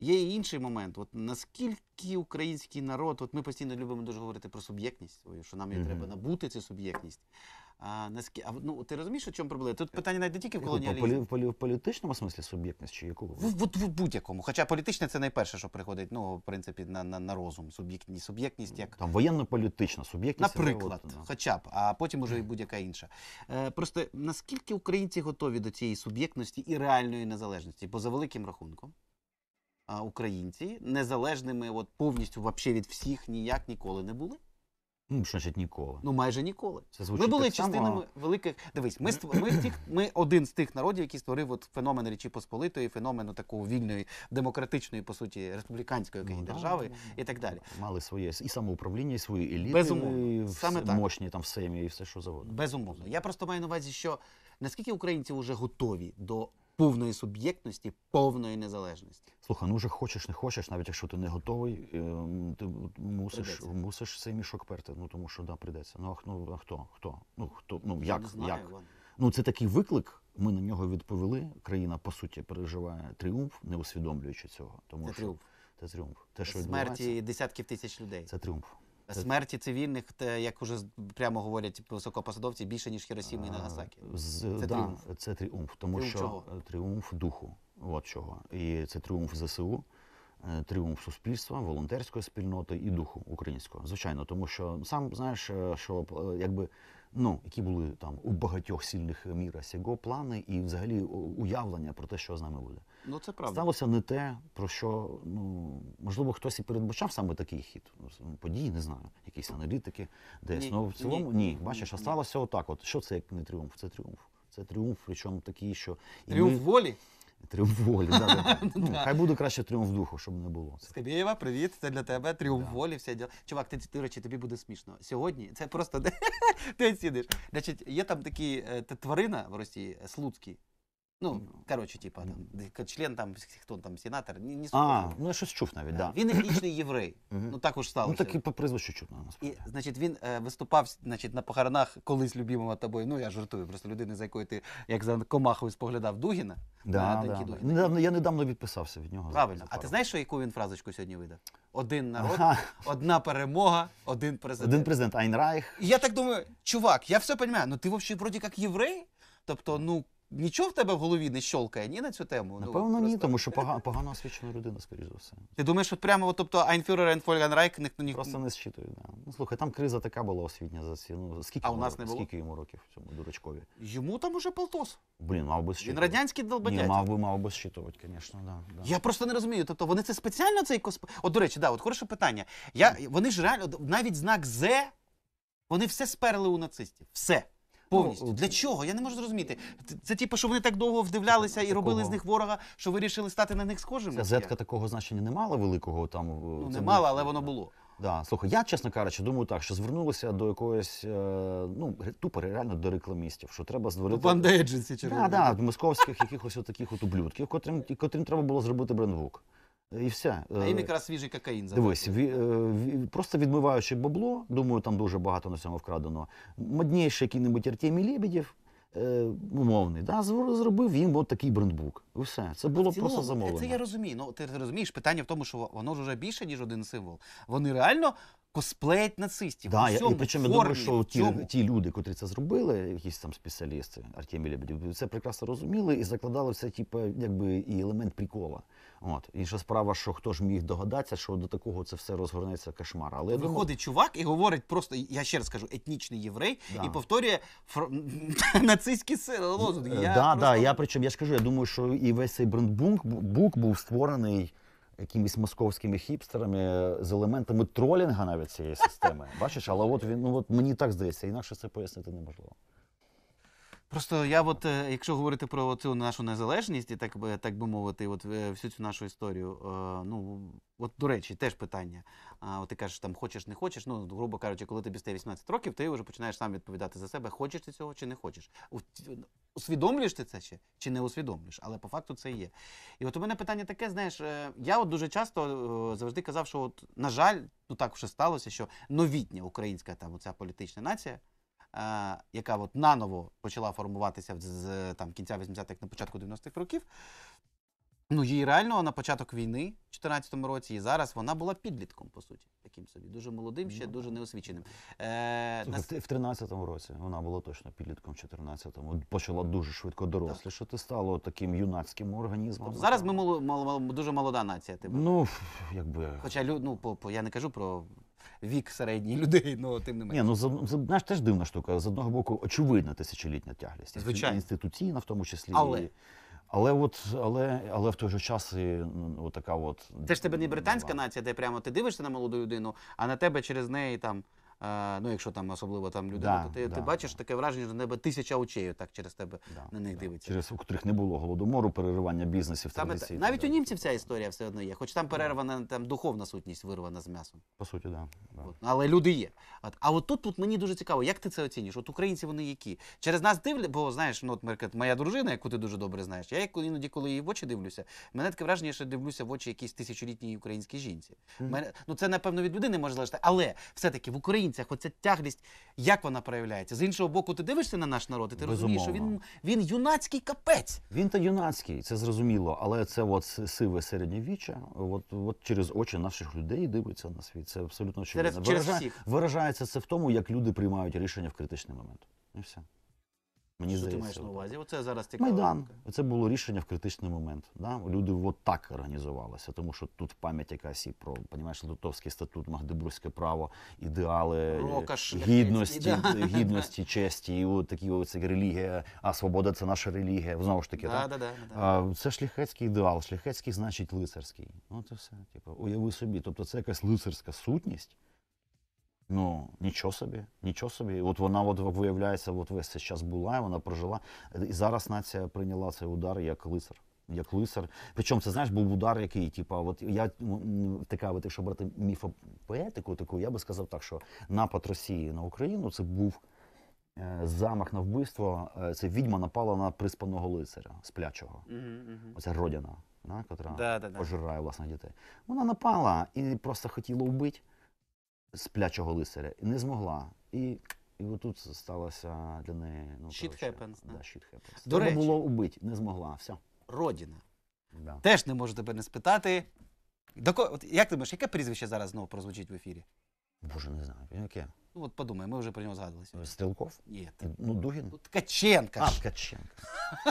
Є і інший момент. От наскільки український народ, от ми постійно любимо дуже говорити про суб'єктність, що нам її mm -hmm. треба набути цю суб'єктність. А, наскільки, а ну ти розумієш, у чому проблема? Тут е, питання навіть не тільки в колоніалізмі. В, полі, політичному смислі суб'єктність чи якого? В, в, в будь-якому. Хоча політичне це найперше, що приходить, ну, в принципі, на на, на розум. Суб'єктність, суб'єктність як. Там воєнно-політична суб'єктність. Наприклад, от, ну. хоча б, а потім уже і будь-яка інша. Е, Просто наскільки українці готові до цієї суб'єктності і реальної незалежності? Бо за великим рахунком. Українці незалежними, от повністю вообще від всіх ніяк ніколи не були. Ну, що ж ніколи. Ну майже ніколи. Це звучить Ми були так само, частинами великих. Дивись, ми ст- ми, тих, ми один з тих народів, який створив от феномен річі Посполитої, феномену такого вільної, демократичної, по суті, республіканської якоїсь Ну, держави да, ну, і так далі. мали своє і самоуправління, і свої еліти, Безумовно. і Саме все, так. мощні там сем'ї, і все, що завгодно. Безумовно. Я просто маю на увазі, що наскільки українці вже готові до повної суб'єктності, повної незалежності. Слухай, ну вже хочеш, не хочеш, навіть якщо ти не готовий, ем, ти мусиш мусиш цей мішок перти. Ну тому що да, прийдеться. Ну а ну, а хто? Хто? Ну хто? Ну як? знаю, як? Ну це такий виклик. Ми на нього відповіли. Країна по суті переживає тріумф, не усвідомлюючи цього. Тому це що тріумф. це тріумф. Те, що смерті десятків тисяч людей. Це тріумф. Е, Смерті цивільних, те, як уже прямо говорять високопосадовці, більше ніж Хіросіма і е, Нагасакі. З, це е, да, тріумф. Це тріумф, тому тріумф що чого? тріумф духу. От чого. І це тріумф ЗСУ, тріумф суспільства, волонтерської спільноти і духу українського. Звичайно, тому що сам знаєш, що якби ну, які були там у багатьох сильних міра сього плани і взагалі уявлення про те, що з нами буде. Ну це правда. Сталося не те, про що ну можливо хтось і передбачав саме такий хід. Події не знаю, якісь аналітики, десь. Ні. Ну в цілому ні. ні. Бачиш, а сталося отак. От що це як не тріумф? Це тріумф. Це тріумф, причому такий, що тріумф ми... волі. Тріумфолі, да, да. [LAUGHS] Ну, хай буде краще тріумф духу, щоб не було. Скабєєва, привіт, це для тебе. Тріумф волі, все діло. Чувак, ти ти речі, тобі буде смішно. Сьогодні це просто [LAUGHS] ти сидиш. Значить, є там такі е, тварина в Росії, е, слуцький. Ну, коротше, типа, там, член там, хто там, сенатор, не, не А, ну я щось чув навіть, да. Він етнічний єврей. [COUGHS] ну так уж ну, сталося. Ну так і по призвищу чутно, ну, насправді. І, значить, він е, виступав значить, на похоронах колись любимого тобою. Ну, я жартую, просто людини, за якою ти як за комахою споглядав Дугіна. Да, да, да. Дугіна. Недавно, я недавно відписався від нього. Правильно. За, за а ти знаєш, що, яку він фразочку сьогодні видав? Один [LAUGHS] народ, одна перемога, один президент. Один президент, Айнрайх. І я так думаю, чувак, я все розумію, ну ти взагалі вроді як єврей? Тобто, ну Нічого в тебе в голові не щолкає, ні на цю тему? Ну, Напевно, ну, ні, тому що погано, погано освічена людина, скоріш за все. Ти думаєш, от прямо, от, тобто Айнфюрер Райк, ніхто ні. Просто не зчитує. Да. Ну слухай, там криза така була освітня за ці. Ну, скільки, а у нас років, не було? скільки йому років цьому дурачкові? Йому там уже полтос. Блін, мав би зчитувати. Він радянський долбатяць. Ні, мав би, мав би зчитувати, звісно, да, да. Я просто не розумію. Тобто вони це спеціально цей косп. От, до речі, да, от хороше питання. Я, Вони ж реально, навіть знак З, вони все сперли у нацистів. Все повністю. Ну, Для чого? Я не можу зрозуміти. Це, це типу, що вони так довго вдивлялися і робили з них ворога, що вирішили стати на них схожими. Ця зетка такого значення не мала великого там. Ну, не мала, але воно було. Да, слухай, я, чесно кажучи, думаю так, що звернулися до якоїсь е, ну тупо реально до рекламістів, що треба створити... До бандедженці чи да, да, московських якихось отаких, от ублюдків, котрим котрим треба було зробити брендвук. Е, і все. А їм е, якраз свіжий кокаїн Дивись, е, просто відмиваючи бабло, думаю, там дуже багато на цьому вкрадено. Модніший який-небудь Артемій Лебедєв, умовний, да, зробив їм от такий брендбук. І все. Це було Цілого, просто замовлення. Це я розумію. Ну ти розумієш, питання в тому, що воно ж вже більше, ніж один символ. Вони реально косплеять нацистів. Да, я, і причому формі, я думаю, що ті, ті люди, котрі це зробили, якісь там спеціалісти Артемій Лебедєв, це прекрасно розуміли і закладали все, типу, якби і елемент прикола. От інша справа, що хто ж міг догадатися, що до такого це все розгорнеться кошмар. Але виходить думав... чувак і говорить просто, я ще раз кажу, етнічний єврей да. і повторює фр... [LAUGHS] нацистські лозунги. Е, я да, просто... да, я причому я ж кажу, я думаю, що і весь цей брендбук був створений. Якимись московськими хіпстерами з елементами тролінга навіть цієї системи. Бачиш, але от він ну от мені так здається, інакше це пояснити неможливо. Просто я, от, е, якщо говорити про цю нашу незалежність, і так би так би мовити, от е, всю цю нашу історію, е, ну от до речі, теж питання. От ти кажеш, там хочеш, не хочеш. Ну, грубо кажучи, коли тобі стає 18 років, ти вже починаєш сам відповідати за себе, хочеш ти цього чи не хочеш. Усвідомлюєш ти це ще чи не усвідомлюєш, але по факту це є. І от у мене питання таке: знаєш, я от дуже часто завжди казав, що, от, на жаль, ну так вже сталося, що новітня українська там оця політична нація. Е, яка от наново почала формуватися з там, кінця 80-х на початку 90-х років. Ну, їй реально на початок війни, в 2014 році, і зараз вона була підлітком, по суті, таким собі. Дуже молодим, ще ну, дуже неосвіченим. Е, Слухай, нас... В 13 році вона була точно підлітком, в 2014, му Почала дуже швидко дорослішати, що стало таким юнацьким організмом. От зараз ми мало, мало, мало, дуже молода нація. Ти ну, якби... Хоча ну, по, по, я не кажу про вік середній людей, ну тим не менше. Ні, ну знаєш, теж дивна штука. З одного боку, очевидна тисячолітня тяглість, Звичайно. інституційна, в тому числі. Але але от, але, але в той же час і от ну, ну, така от. Це ж тебе не британська нація, де прямо ти дивишся на молоду людину, а на тебе через неї там. А, ну, якщо там особливо там людина, да, то ти да, ти бачиш таке враження, що небо тисяча очей так через тебе да, на них да. дивиться. Через у котрих не було голодомору, переривання бізнесів та, навіть да. у німців ця історія все одно є. Хоч там перервана там духовна сутність вирвана з м'ясом. По суті, да, От. але люди є. От. А от тут тут мені дуже цікаво, як ти це оцінюєш? От українці вони які через нас дивляться, бо знаєш, ну от моя дружина, яку ти дуже добре знаєш. Я іноді, коли її в очі дивлюся, мене таке враження, що дивлюся в очі якісь тисячолітній українській жінці. Mm Мене ну це напевно від людини може залежати, але все таки в Україні українцях, оця тяглість, як вона проявляється? З іншого боку, ти дивишся на наш народ, і ти розумієш, що він він юнацький капець. Він то юнацький, це зрозуміло, але це от сиве середньовіччя, от, от через очі наших людей дивиться на світ. Це абсолютно очевидно. Через, через Виражає, виражається це в тому, як люди приймають рішення в критичний момент. І все. Мені Що ти маєш на увазі? Оце зараз цікаво. Майдан. Це було рішення в критичний момент. Да? Люди от так організувалися, тому що тут пам'ять якась і про понімаєш, Литовський статут, Магдебурзьке право, ідеали Рокаш, гідності, да. [LAUGHS] гідності, честі, і от такі оце релігія, а свобода це наша релігія. Знову ж таки, да, так? да, да, да. це шляхетський ідеал. Шляхетський значить лицарський. Ну це все. Типу, уяви собі. Тобто це якась лицарська сутність. Ну, нічого собі, нічого собі. От вона, от виявляється, от весь цей час була, і вона прожила. І зараз нація прийняла цей удар як лицар. Як лицар. Причому це знаєш, був удар, який, типа, от я така, от, якщо брати міфопоетику, таку, я би сказав так, що напад Росії на Україну це був е, замах на вбивство. Е, це відьма напала на приспаного лицаря сплячого. Угу, угу. Оця Родяна, котра да, да, да. пожирає власне дітей. Вона напала і просто хотіла вбити сплячого лисаря. І не змогла. І і отут сталося для неї. Ну, Shit коротше, happens, да? shit happens. До речі. було убити, не змогла. Все. Родіна. Да. Теж не можу тебе не спитати. До ко... от, як ти думаєш, яке прізвище зараз знову прозвучить в ефірі? Боже, не знаю. Яке? Ну от подумай, ми вже про нього згадувалися. Стрілков? Ні. Ну, Дугін. Ткаченка. А, ж.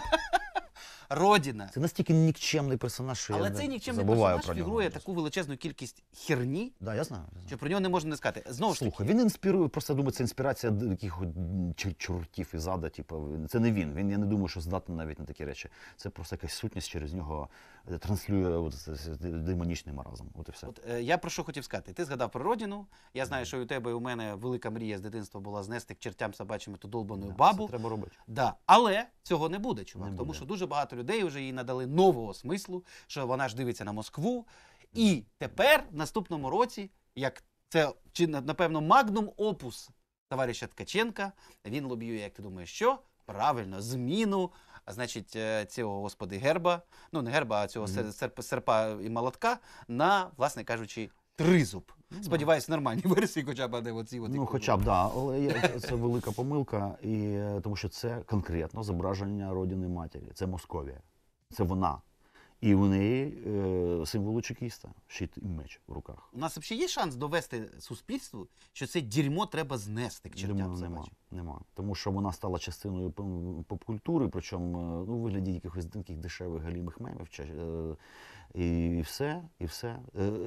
[LAUGHS] Родина, Це настільки нікчемний персонаж, що але я цей нікчемний персонаж про нього. фігурує таку величезну кількість херні, Да, я знаю. Я знаю. що про нього не можна не сказати. Знову ж таки, він інспірує, просто я думаю, це інспірація д- якихось чортів і зада. Типу, це не він. Він я не думаю, що здатний навіть на такі речі. Це просто якась сутність через нього Е, транслює е, от, демонічний маразм. От і все. От, е, я про що хотів сказати? Ти згадав про родину. Я знаю, що у тебе і у мене велика мрія з дитинства була знести к чертям собачими ту долбану бабу. це треба робити. Да. Але цього не буде, чувак, Не тому буде. що дуже багато людей вже їй надали нового смислу, що вона ж дивиться на Москву. І тепер, в наступному році, як це чи на- напевно магнум опус товариша Ткаченка, він лобіює, як ти думаєш, що? Правильно, зміну а значить, е, цього господи герба, ну не герба, а цього mm -hmm. серпа і молотка на, власне кажучи, тризуб. Ну Сподіваюсь, нормальні [LAUGHS] версії, хоча б де оці от ну, хоча б да, але це велика помилка, і е, тому що це конкретно зображення родини матері. Це Московія, це вона. І у неї е, символу чекіста, щит і меч в руках. У нас взагалі є шанс довести суспільству, що це дерьмо треба знести к чертям Дерьмо нема, нема. Тому що вона стала частиною поп- попкультури, причому е, ну, у вигляді якихось таких дешевих галімих мемів. Чи, е, і все, і все.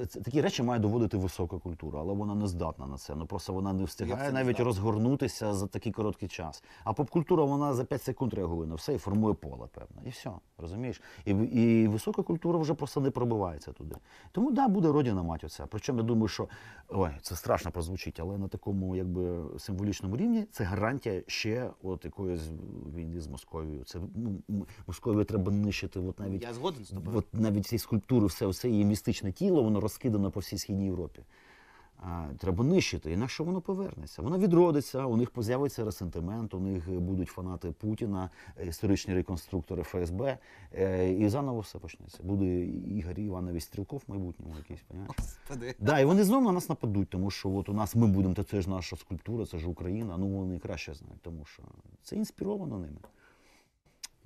Е, такі речі має доводити висока культура, але вона не здатна на це. Ну просто вона не встигає навіть здатна? розгорнутися за такий короткий час. А попкультура вона за 5 секунд реагує на все і формує поле, певно. І все, розумієш? І і висока культура вже просто не пробивається туди. Тому да, буде родіна мать оця. Причому я думаю, що ой, це страшно прозвучить, але на такому якби символічному рівні це гарантія ще от якоїсь війни з Московією. Це ну Московію треба нищити. От навіть я згоден з тобою. От навіть цій культуру, все все її містичне тіло, воно розкидано по всій східній Європі. А, Треба нищити, інакше воно повернеться. Воно відродиться, у них з'явиться ресентимент, у них будуть фанати Путіна, історичні реконструктори ФСБ. Е, і заново все почнеться. Буде Ігор Іванович Стрілков в майбутньому якийсь, Господи. Да, І вони знову на нас нападуть, тому що от у нас ми будемо, це ж наша скульптура, це ж Україна. Ну вони краще знають, тому що це інспіровано ними.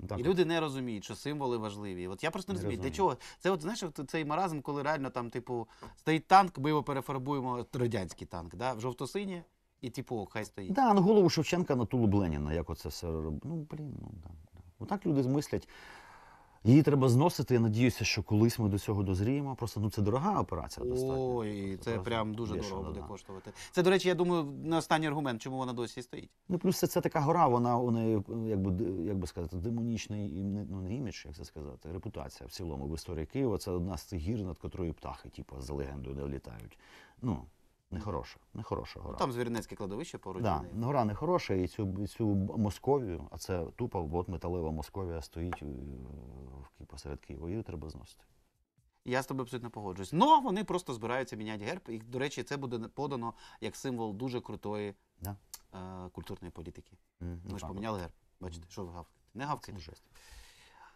Ну, так. І люди не розуміють, що символи важливі. От я просто не, не розумію, для чого це, от знаєш, цей маразм, коли реально там, типу, стоїть танк, ми його перефарбуємо радянський танк, да? в жовто-синє, і типу, хай стоїть. Так, Да, на голову Шевченка на тулуб Леніна, як оце все робить. Ну блін, ну да. Отак люди змислять. Її треба зносити. Я надіюся, що колись ми до цього дозріємо. Просто ну це дорога операція. достатньо. Ой, це, це прям дуже більше, дорого буде коштувати. Це, до речі, я думаю, не останній аргумент, чому вона досі стоїть. Ну плюс це, це така гора, вона у неї, як би як би сказати, демонічний ну, не імідж, як це сказати, репутація в цілому в історії Києва. Це одна з цих гір, над котрою птахи, типу, за легендою, не влітають. Ну Нехороша, нехороша гора. Ну, Там звірнецьке кладовище поруч. Да, неї. гора нехороша, і цю цю Московію, а це тупо от металева Московія стоїть в посеред Києва. Її треба зносити. Я з тобою абсолютно погоджуюсь. Ну вони просто збираються міняти герб. І, до речі, це буде подано як символ дуже крутої да. е, культурної політики. Mm, Ми ж ну поміняли герб. Бачите, що ви гавкаєте? Не гавкаєте.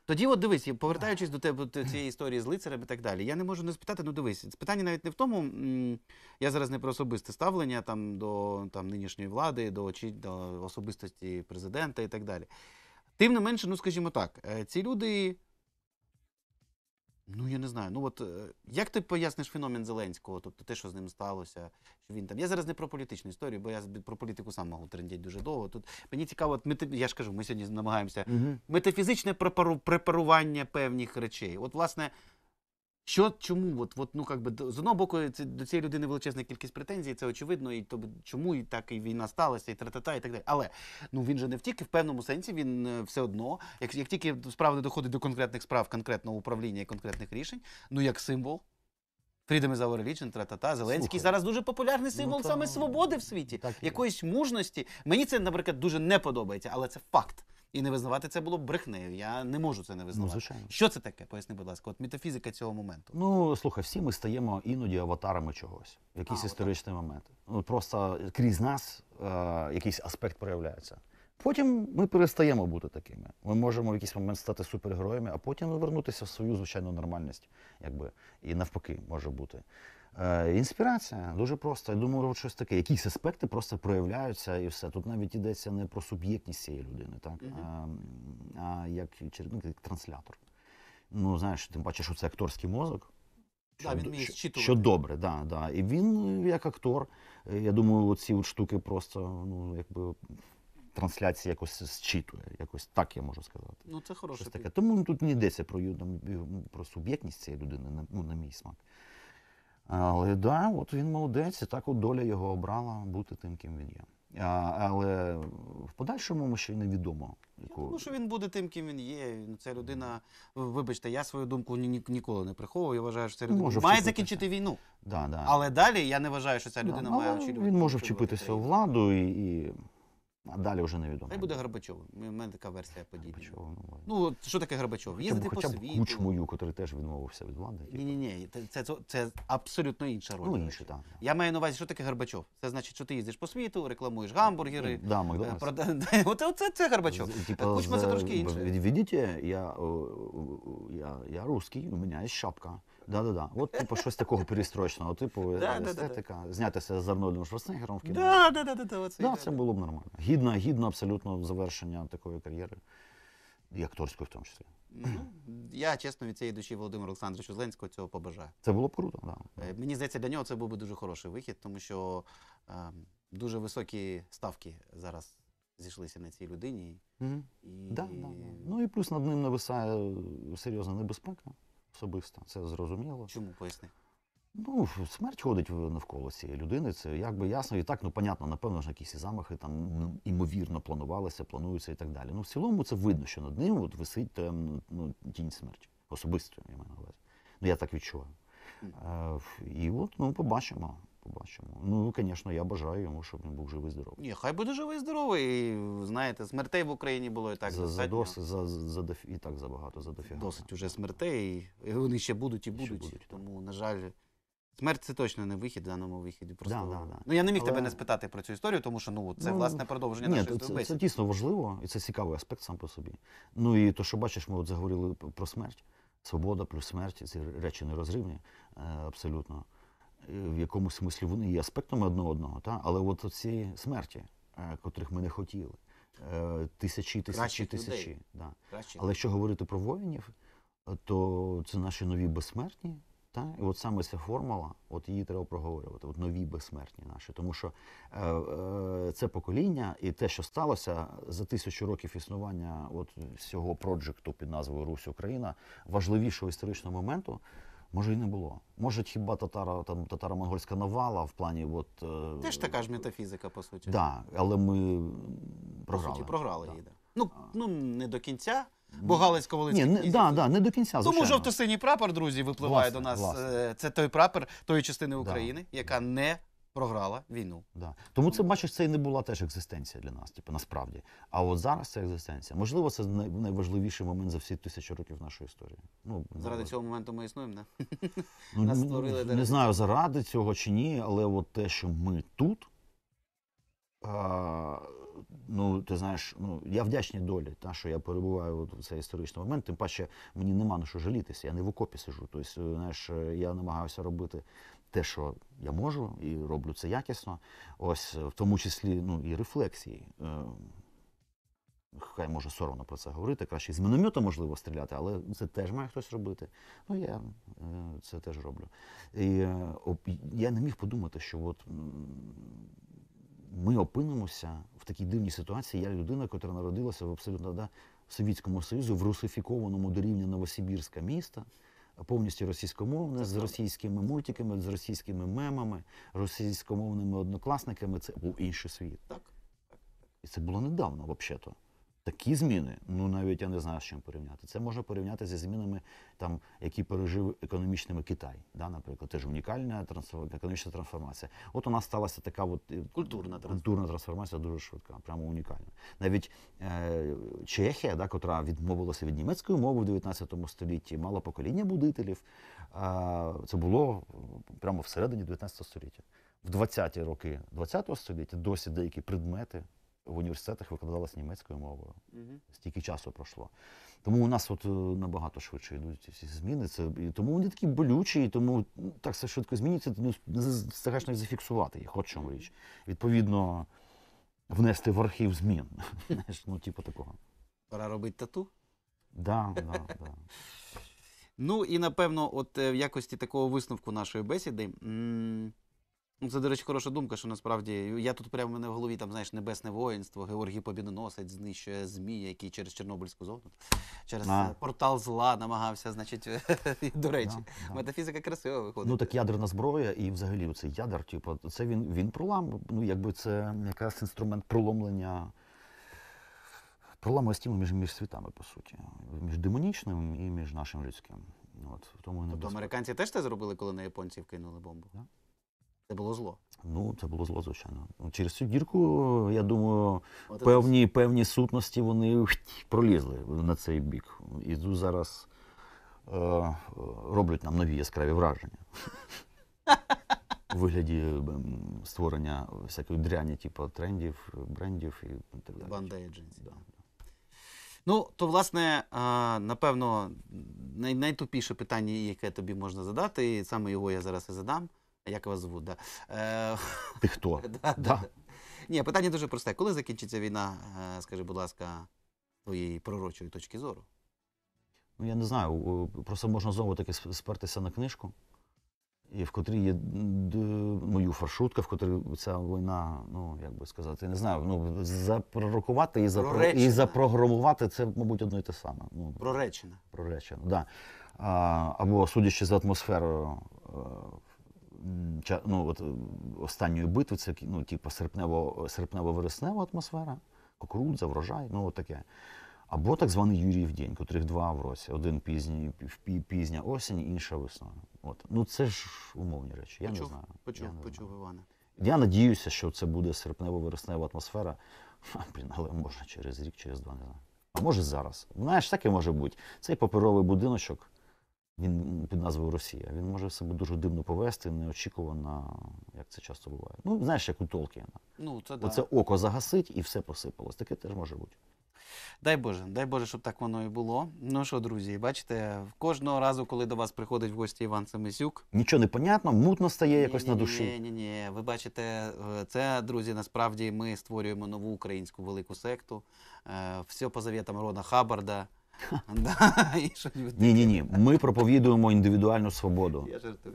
Тоді, от дивись, повертаючись до тебе до цієї історії з лицарем і так далі, я не можу не спитати, ну дивись, питання навіть не в тому. Я зараз не про особисте ставлення там до там нинішньої влади, до до особистості президента і так далі. Тим не менше, ну скажімо так, е, ці люди Ну я не знаю. Ну от е, як ти поясниш феномен Зеленського, тобто те, що з ним сталося, що він там. Я зараз не про політичну історію, бо я про політику сам можу трендіти дуже довго. Тут мені цікаво, от мети... я ж кажу, ми сьогодні намагаємося угу. метафізичне препарування певних речей. От, власне. Що чому? От, от, ну, как би, З одного боку, це, до цієї людини величезна кількість претензій, це очевидно, і то, чому і так і війна сталася, і тра-та-та, і так далі. Але ну він же не втік, і в певному сенсі він е, все одно, як як тільки справа не доходить до конкретних справ, конкретного управління і конкретних рішень, ну як символ. Freedom is our religion, тра-та-та, Зеленський Слухай. зараз дуже популярний ну, символ ну, та... саме ну, свободи в світі, так якоїсь мужності. Мені це, наприклад, дуже не подобається, але це факт і не визнавати це було б брехнею. Я не можу це не ну, визнавати. Ну, звичайно. Що це таке? Поясни, будь ласка, от метафізика цього моменту. Ну слухай, всі ми стаємо іноді аватарами чогось, в якісь а, історичні так. моменти. Ну просто крізь нас е, якийсь аспект проявляється. Потім ми перестаємо бути такими. Ми можемо в якийсь момент стати супергероями, а потім повернутися в свою звичайну нормальність, якби і навпаки, може бути. Е, Інспірація дуже просто. Я думаю, щось таке. Якісь аспекти просто проявляються і все. Тут навіть йдеться не про суб'єктність цієї людини, так mm а, як черник, ну, як транслятор. Ну знаєш, тим паче, що це акторський мозок. Що, да, він вміє що, що добре, да, да. І він як актор. Е, я думаю, ці штуки просто ну якби трансляції якось зчитує. Якось так я можу сказати. Ну це хороше. Таке. Тому тут не йдеться про про суб'єктність цієї людини, ну, на мій смак. Але да, от він молодець, і так от доля його обрала бути тим, ким він є. А, Але в подальшому ще й невідомо. Я думаю, що він буде тим, ким він є. Ну, Ця людина, вибачте, я свою думку ні, ні ніколи не приховую. Я вважаю, що ця ну, людина може має закінчити війну. Да, да. Але далі я не вважаю, що ця людина да, має очі. Він може вчепитися у владу і. і... А далі вже невідомо. Хай буде Горбачов. У мене така версія подій. Горбачов, ну, Ну, що таке Горбачов? Їздити б, по хоча б світу. кучмою, який теж відмовився від влади. Ні, ні, ні, це, це, це абсолютно інша роль. Ну, інше, так. Я маю на увазі, що таке Горбачов. Це значить, що ти їздиш по світу, рекламуєш гамбургери. Ну, да, Макдональдс. е, Оце [LAUGHS] це Горбачов. Типа, Кучма це трошки інше. Видите, я, э, я, я русский, у мене есть шапка. Да-да-да. От, типу, щось такого [LAUGHS] перестрочного, типу естетика. Знятися з Арнольдом Шварценеггером в кіно. Да, да, да, да, да, Да, це було б нормально. Гідно, гідно абсолютно завершення такої кар'єри, і акторської в тому числі. Ну, я чесно від цієї душі Володимира Олександровича Зеленського цього побажаю. Це було б круто, да. Е, мені здається, для нього це був би дуже хороший вихід, тому що е, дуже високі ставки зараз зійшлися на цій людині. Мгм. І... Да, да, да. Ну і плюс над ним нависає серйозна небезпека особисто. Це зрозуміло. Чому поясни? Ну, смерть ходить навколо цієї людини. Це як би ясно і так, ну понятно, напевно, ж якісь замахи там ну, імовірно планувалися, плануються і так далі. Ну, в цілому це видно, що над ним от висить е, ну, тінь смерті. Особисто, я маю на увазі. Ну, я так відчуваю. Mm. Е, І от ну побачимо побачимо. Ну, звісно, я бажаю йому, щоб він був живий здоровий. Ні, хай буде живий здоровий. І, знаєте, смертей в Україні було і так за, за, дос- за, за, за дофі- і так забагато, за дофіга. Досить уже смертей. І вони ще будуть і будуть. будуть, Тому, на жаль, смерть це точно не вихід в даному вихіді. Просто... Да, да, да. Ну я не міг Але- тебе не спитати про цю історію, тому що ну це Ну, власне продовження Ні, нашої це, це дійсно важливо, і це цікавий аспект сам по собі. Ну і то, що бачиш, ми от заговорили про смерть. Свобода плюс смерть, ці речі нерозривні е, абсолютно в якомусь смислі вони є аспектами одного одного, та? але от ці смерті, е, котрих ми не хотіли, е, тисячі, тисячі, тисячі. Да. Але якщо говорити про воїнів, то це наші нові безсмертні. Та? І от саме ця формула, от її треба проговорювати, от нові безсмертні наші. Тому що е, е, це покоління і те, що сталося за тисячу років існування от цього проджекту під назвою Русь Україна, важливішого історичного моменту Може і не було. Може, хіба татара там татаро-монгольська навала в плані. от... Е, Теж така ж метафізика, по суті. Так, да, але ми програли. По суті, програли її. Да. Ну, ну не до кінця. Бо галицько Ковалицький. Не, да, да, не до кінця. Звичайно. Тому жовто-синій прапор, друзі, випливає власне, до нас. Власне. Е, це той прапор тої частини України, да. яка не програла війну. Да. Тому це бачиш, це і не була теж екзистенція для нас, типу, насправді. А от зараз це екзистенція. Можливо, це найважливіший момент за всі тисячі років нашої історії. Ну заради зараз- цього моменту ми існуємо, да? Ну, Нас ну, створили не знаю, заради цього чи ні, але от те, що ми тут. А, ну, ти знаєш, ну я вдячний долі, та що я перебуваю от в цей історичний момент. Тим паче мені нема на що жалітися. Я не в окопі сижу. Тобто, знаєш, я намагаюся робити те, що я можу, і роблю це якісно. Ось в тому числі ну, і рефлексії. Е, хай може соромно про це говорити, краще з міномета можливо стріляти, але це теж має хтось робити. Ну, я е, це теж роблю. І е, Я не міг подумати, що от ми опинимося в такій дивній ситуації. Я людина, яка народилася в абсолютно да, Совєтському Союзі, в русифікованому до рівня Новосибірська міста повністю російськомовне, з російськими мультиками, з російськими мемами, російськомовними однокласниками. Це був інший світ. Так. І це було недавно, взагалі-то. Такі зміни, ну навіть я не знаю, з чим порівняти. Це можна порівняти зі змінами, там, які пережив економічними Китай. Да, Наприклад, теж унікальна трансформ... економічна трансформація. От у нас сталася така от, е, культурна культурна трансформація дуже швидка, прямо унікальна. Навіть е, Чехія, да, котра відмовилася від німецької мови в 19 столітті, мала покоління будителів. Е, це було прямо всередині 19 століття. В 20-ті роки 20 століття досі деякі предмети в університетах викладалась німецькою мовою. Угу. Стільки часу пройшло. Тому у нас от е, набагато швидше йдуть всі зміни. Це і тому вони такі болючі, і тому ну, так все швидко зміниться, Ти ну, не встигаєш навіть зафіксувати їх, от чому річ. Відповідно, внести в архів змін. [LAUGHS] ну, типу такого. Пора робити тату? Да, да, да. [LAUGHS] Ну і напевно, от е, в якості такого висновку нашої бесіди. Ну, це, до речі, хороша думка, що насправді я тут прямо в мене в голові там, знаєш, небесне воїнство, Георгій Побідоносець знищує Змія, який через Чорнобильську зону, через а. портал зла намагався, значить, [LAUGHS] до речі, да, да. метафізика красива виходить. Ну так ядерна зброя і взагалі цей ядер, типу, це він він пролам. Ну, якби це якраз інструмент проломлення. Пролама стіну між між світами, по суті, між демонічним і між нашим людським. От тому тобто американці теж це зробили, коли на японців кинули бомбу. Да? Це було зло. Ну, це було зло, звичайно. Ну, через цю дірку, я думаю, От певні певні сутності вони пролізли на цей бік. І зараз е, роблять нам нові яскраві враження. У вигляді ем, створення всякої дряні, типу трендів, брендів і так далі. Банда і Да. Ну, то, власне, напевно, найтупіше питання, яке тобі можна задати, і саме його я зараз і задам. Як вас звуть, да. Е, [LAUGHS] Ти хто? да, да. Ні, питання дуже просте. Коли закінчиться війна, е, скажи, будь ласка, твоєї пророчої точки зору? Ну, я не знаю. Просто можна знову таки спертися на книжку, і в котрій є мою фаршутка, в котрій ця війна, ну як би сказати, не знаю, ну запророкувати і запро... і запрограмувати це, мабуть, одно і те саме. Ну, Проречена. Проречена, так. Да. Або судячи за атмосферою. Е, ну, от, останньої битви це ну, типу, серпнево, серпнево-вереснева атмосфера, кукурудза, врожай, ну от таке. Або так званий Юріїв день, котрих два в році. Один пізній, пізня осінь, інша весна. От. Ну це ж умовні речі. Я почув, не знаю. Почув, я не почув, Іване. Я надіюся, що це буде серпнево-вереснева атмосфера. блін, але може через рік, через два, не знаю. А може зараз. Знаєш, так і може бути. Цей паперовий будиночок він під назвою Росія. Він може себе дуже дивно повести, неочікувано, як це часто буває. Ну, знаєш, як у Толкіна. Ну, це да. око загасить і все посипалось. Таке теж може бути. Дай Боже, дай Боже, щоб так воно і було. Ну що, друзі, бачите, кожного разу, коли до вас приходить в гості Іван Семисюк, Нічого не понятно, мутно стає якось на душі. Ні, ні, ні. Ви бачите, е, це, друзі, насправді ми створюємо нову українську велику секту. Е, все по завітам Рона Хабарда. [LAUGHS] Ні, ні, ні. Ми проповідуємо індивідуальну свободу.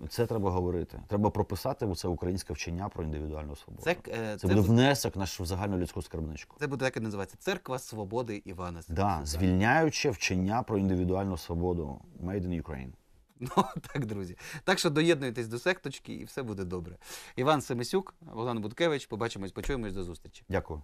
Це треба говорити. Треба прописати це українське вчення про індивідуальну свободу. Це, е, це буде внесок на нашу загальну людську скарбничку. Це буде так і називається Церква свободи Івана. Да, звільняюче вчення про індивідуальну свободу. Made in Ukraine. [LAUGHS] Ну так, друзі. Так що доєднуйтесь до секточки, і все буде добре. Іван Семисюк, Богдан Будкевич. Побачимось, почуємось до зустрічі. Дякую.